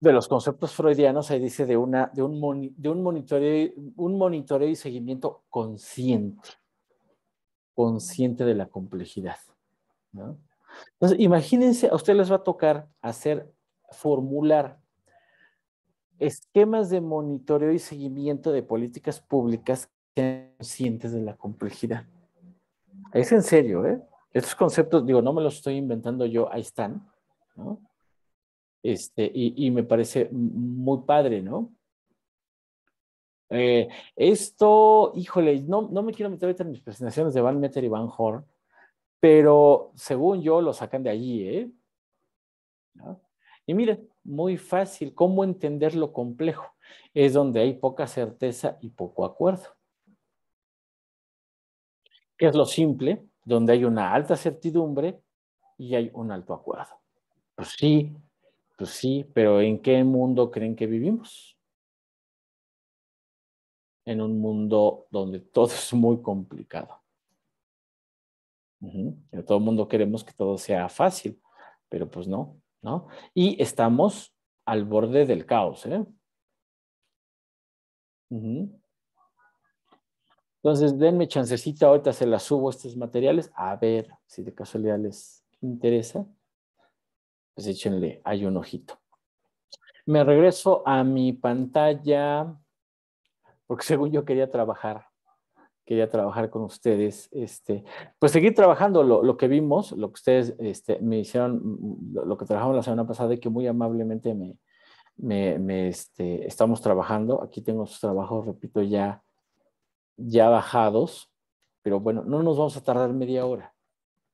de los conceptos freudianos, ahí dice de, una, de, de un, monitoreo, un monitoreo y seguimiento consciente consciente de la complejidad. ¿no? Entonces, imagínense, a ustedes les va a tocar hacer, formular esquemas de monitoreo y seguimiento de políticas públicas conscientes de la complejidad. Es en serio, ¿eh? Estos conceptos, digo, no me los estoy inventando yo, ahí están, ¿no? Este, y me parece muy padre, ¿no? Eh, esto, híjole, no, no me quiero meter en mis presentaciones de Van Meter y Van Horn, pero según yo lo sacan de allí, ¿eh? Y miren, muy fácil, cómo entender lo complejo. Es donde hay poca certeza y poco acuerdo. es lo simple? Donde hay una alta certidumbre y hay un alto acuerdo. Pues sí, pues sí, pero ¿en qué mundo creen que vivimos? en un mundo donde todo es muy complicado. En Todo el mundo queremos que todo sea fácil, pero pues no, ¿no? Y estamos al borde del caos, ¿eh? Entonces, denme chancecita, ahorita se las subo estos materiales, a ver si de casualidad les interesa. Pues échenle, hay un ojito. Me regreso a mi pantalla porque según yo quería trabajar, quería trabajar con ustedes, este, pues seguir trabajando lo, que vimos, lo que ustedes este, me hicieron, lo, que trabajamos la semana pasada y que muy amablemente me, me, este, estamos trabajando. Aquí tengo sus trabajos, repito, ya, ya bajados, pero bueno, no nos vamos a tardar media hora,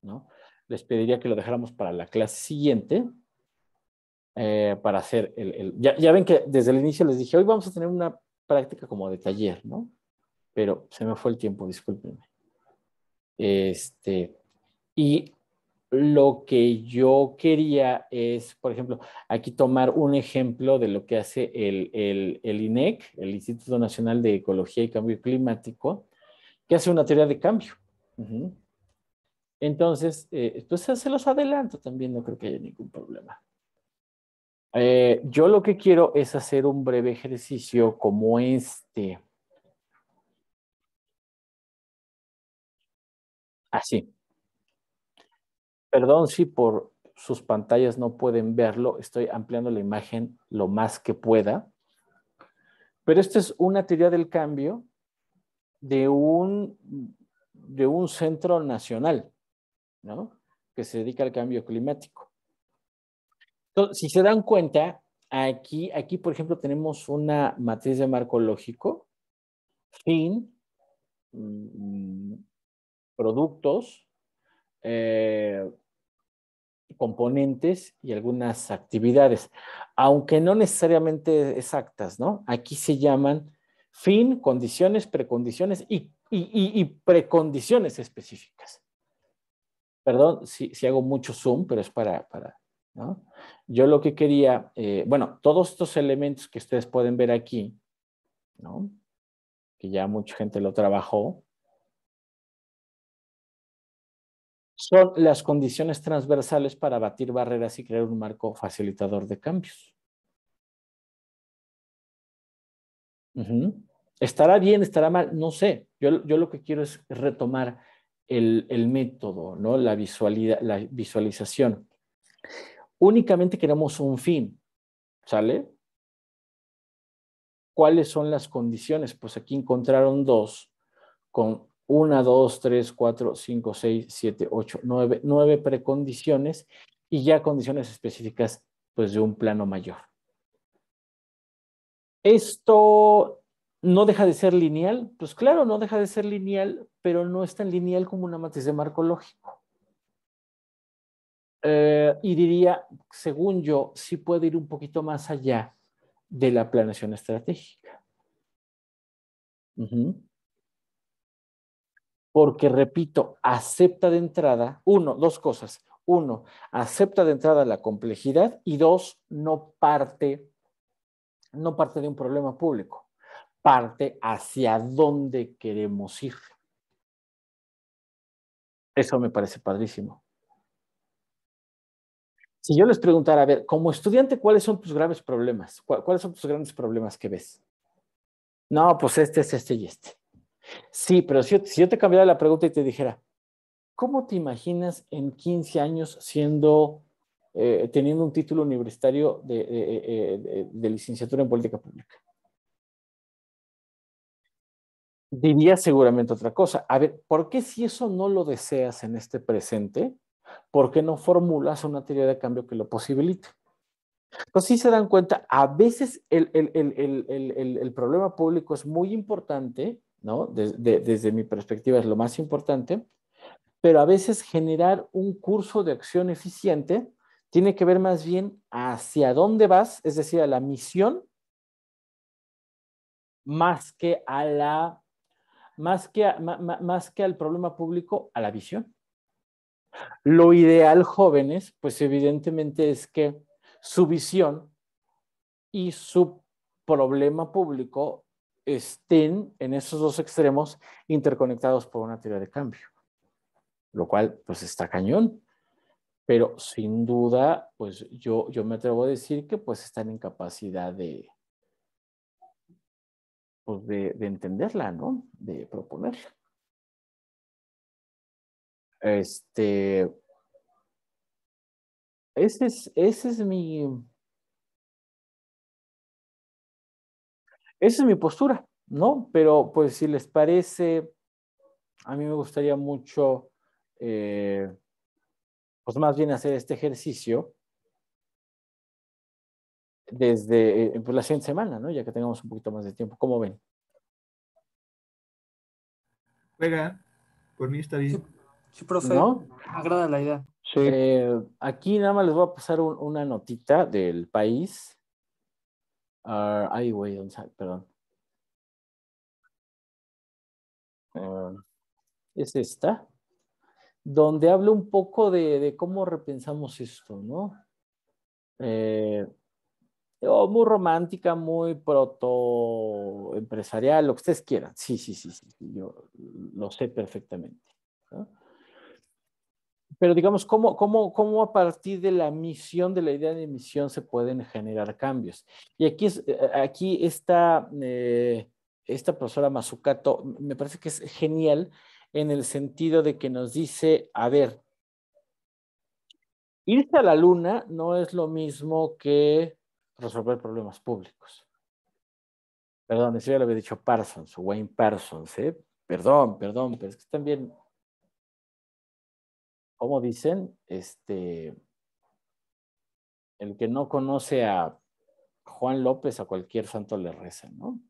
¿no? Les pediría que lo dejáramos para la clase siguiente, eh, para hacer el, ya, ven que desde el inicio les dije, hoy vamos a tener una práctica como de taller, ¿no? Pero se me fue el tiempo, discúlpenme. Este, y lo que yo quería es, por ejemplo, aquí tomar un ejemplo de lo que hace el, INEC, el Instituto Nacional de Ecología y Cambio Climático, que hace una teoría de cambio. Entonces, eh, pues se los adelanto también, no creo que haya ningún problema. Eh, yo lo que quiero es hacer un breve ejercicio como este. Así. Perdón si por sus pantallas no pueden verlo, estoy ampliando la imagen lo más que pueda. Pero esta es una teoría del cambio de un, de un centro nacional, ¿no? Que se dedica al cambio climático. Entonces, si se dan cuenta, aquí, aquí, por ejemplo, tenemos una matriz de marco lógico, fin, mm, productos, eh, componentes y algunas actividades, aunque no necesariamente exactas, ¿no? Aquí se llaman fin, condiciones, precondiciones y, precondiciones específicas. Perdón si, si, hago mucho zoom, pero es para, para yo lo que quería, eh, bueno, todos estos elementos que ustedes pueden ver aquí, que ya mucha gente lo trabajó, son las condiciones transversales para batir barreras y crear un marco facilitador de cambios. Estará bien, estará mal, no sé. Yo, lo que quiero es retomar el, método, ¿no? la, la visualización únicamente queremos un fin, ¿sale? ¿Cuáles son las condiciones? Pues aquí encontraron dos con una, dos, tres, cuatro, cinco, seis, siete, ocho, nueve, nueve precondiciones y ya condiciones específicas pues de un plano mayor. Esto no deja de ser lineal, pues claro, no deja de ser lineal, pero no es tan lineal como una matriz de marco lógico. Eh, y diría, según yo, sí puede ir un poquito más allá de la planeación estratégica. Porque, repito, acepta de entrada, uno, dos cosas. Uno, acepta de entrada la complejidad y dos, no parte, no parte de un problema público, parte hacia dónde queremos ir. Eso me parece padrísimo si yo les preguntara, a ver, como estudiante, ¿cuáles son tus graves problemas? ¿Cuáles son tus grandes problemas que ves? No, pues este es este, este y este. Sí, pero si yo, te cambiara la pregunta y te dijera, ¿cómo te imaginas en 15 años siendo, eh, teniendo un título universitario de, de, eh, eh, licenciatura en política pública? Diría seguramente otra cosa. A ver, ¿por qué si eso no lo deseas en este presente, ¿por qué no formulas una teoría de cambio que lo posibilite? Entonces, si se dan cuenta, a veces el, problema público es muy importante, ¿no? Desde, mi perspectiva es lo más importante, pero a veces generar un curso de acción eficiente tiene que ver más bien hacia dónde vas, es decir, a la misión, más que al problema público, a la visión. Lo ideal, jóvenes, pues evidentemente es que su visión y su problema público estén en esos dos extremos interconectados por una teoría de cambio, lo cual pues está cañón, pero sin duda pues yo, yo me atrevo a decir que pues están en capacidad de, pues, de, de entenderla, ¿no? De proponerla. Este. Ese es, ese es mi. es mi postura, ¿no? Pero pues si les parece, a mí me gustaría mucho, eh, pues más bien hacer este ejercicio desde eh, pues, la siguiente semana, ¿no? Ya que tengamos un poquito más de tiempo. ¿Cómo ven? Venga, por mí está bien. Sí, profe. ¿No? agrada la idea. Sí. Eh, aquí nada más les voy a pasar una notita del país. Uh, ay, güey, perdón. Ah, es esta, donde habla un poco de, cómo repensamos esto, ¿no? Eh, oh, muy romántica, muy proto empresarial, lo que ustedes quieran. Sí, sí, sí, sí, yo lo sé perfectamente. ¿no? pero digamos, ¿cómo, cómo, a partir de la misión, de la idea de misión, se pueden generar cambios? Y aquí, es, eh, aquí está eh, esta profesora Mazucato, me parece que es genial en el sentido de que nos dice, a ver, irse a la luna no es lo mismo que resolver problemas públicos. Perdón, eso ya lo había dicho Parsons, Wayne Parsons, ¿eh? Perdón, perdón, pero es que también como dicen? Este, el que no conoce a Juan López, a cualquier santo le reza, ¿no?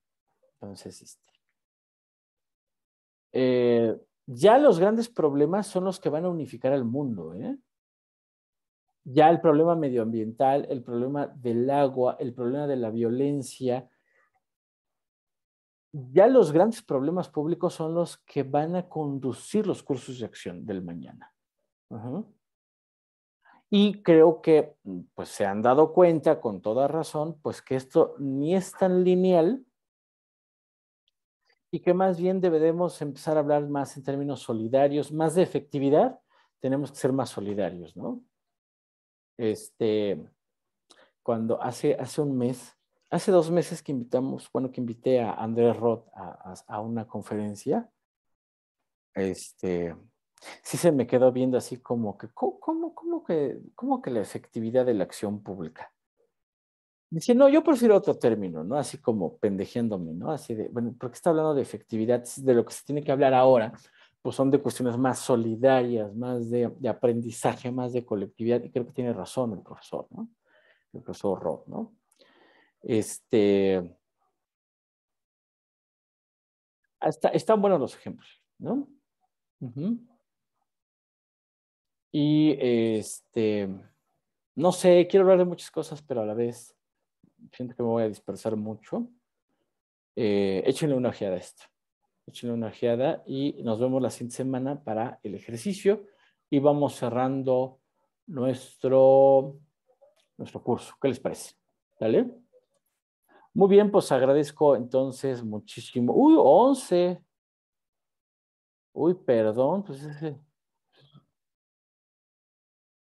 Entonces, este. Eh, ya los grandes problemas son los que van a unificar al mundo, ¿eh? Ya el problema medioambiental, el problema del agua, el problema de la violencia, ya los grandes problemas públicos son los que van a conducir los cursos de acción del mañana. Y creo que mm, pues, se han dado cuenta con toda razón, pues que esto ni es tan lineal y que más bien debemos empezar a hablar más en términos solidarios, más de efectividad, tenemos que ser más solidarios, ¿no? Este, cuando hace, hace un mes, hace dos meses que invitamos, bueno, que invité a Andrés Roth a, a una conferencia, este, sí se me quedó viendo así como que, ¿cómo, cómo que, cómo que la efectividad de la acción pública? Dice, no, yo prefiero otro término, ¿no? Así como pendejeándome, ¿no? Así de, bueno, porque está hablando de efectividad, de lo que se tiene que hablar ahora, pues son de cuestiones más solidarias, más de, aprendizaje, más de colectividad, y creo que tiene razón el profesor, ¿no? El profesor Rob, ¿no? Este. Hasta, están buenos los ejemplos, ¿no? Y este, no sé, quiero hablar de muchas cosas, pero a la vez siento que me voy a dispersar mucho. Eh, échenle una ojeada a esto. Échenle una ojeada y nos vemos la siguiente semana para el ejercicio y vamos cerrando nuestro, nuestro curso. ¿Qué les parece? ¿Dale? Muy bien, pues agradezco entonces muchísimo. Uy, 11. Uy, perdón, pues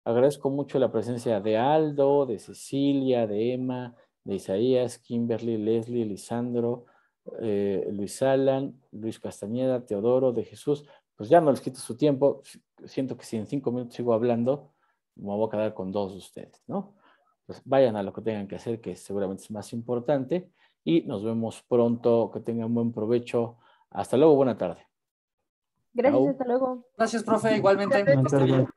Agradezco mucho la presencia de Aldo, de Cecilia, de Emma, de Isaías, Kimberly, Leslie, Lisandro, eh, Luis Alan, Luis Castañeda, Teodoro, de Jesús. Pues ya no les quito su tiempo. Siento que si en cinco minutos sigo hablando, me voy a quedar con dos de ustedes, ¿no? Pues vayan a lo que tengan que hacer, que seguramente es más importante. Y nos vemos pronto. Que tengan buen provecho. Hasta luego. Buena tarde. Gracias. Hasta luego. Gracias, profe. Igualmente.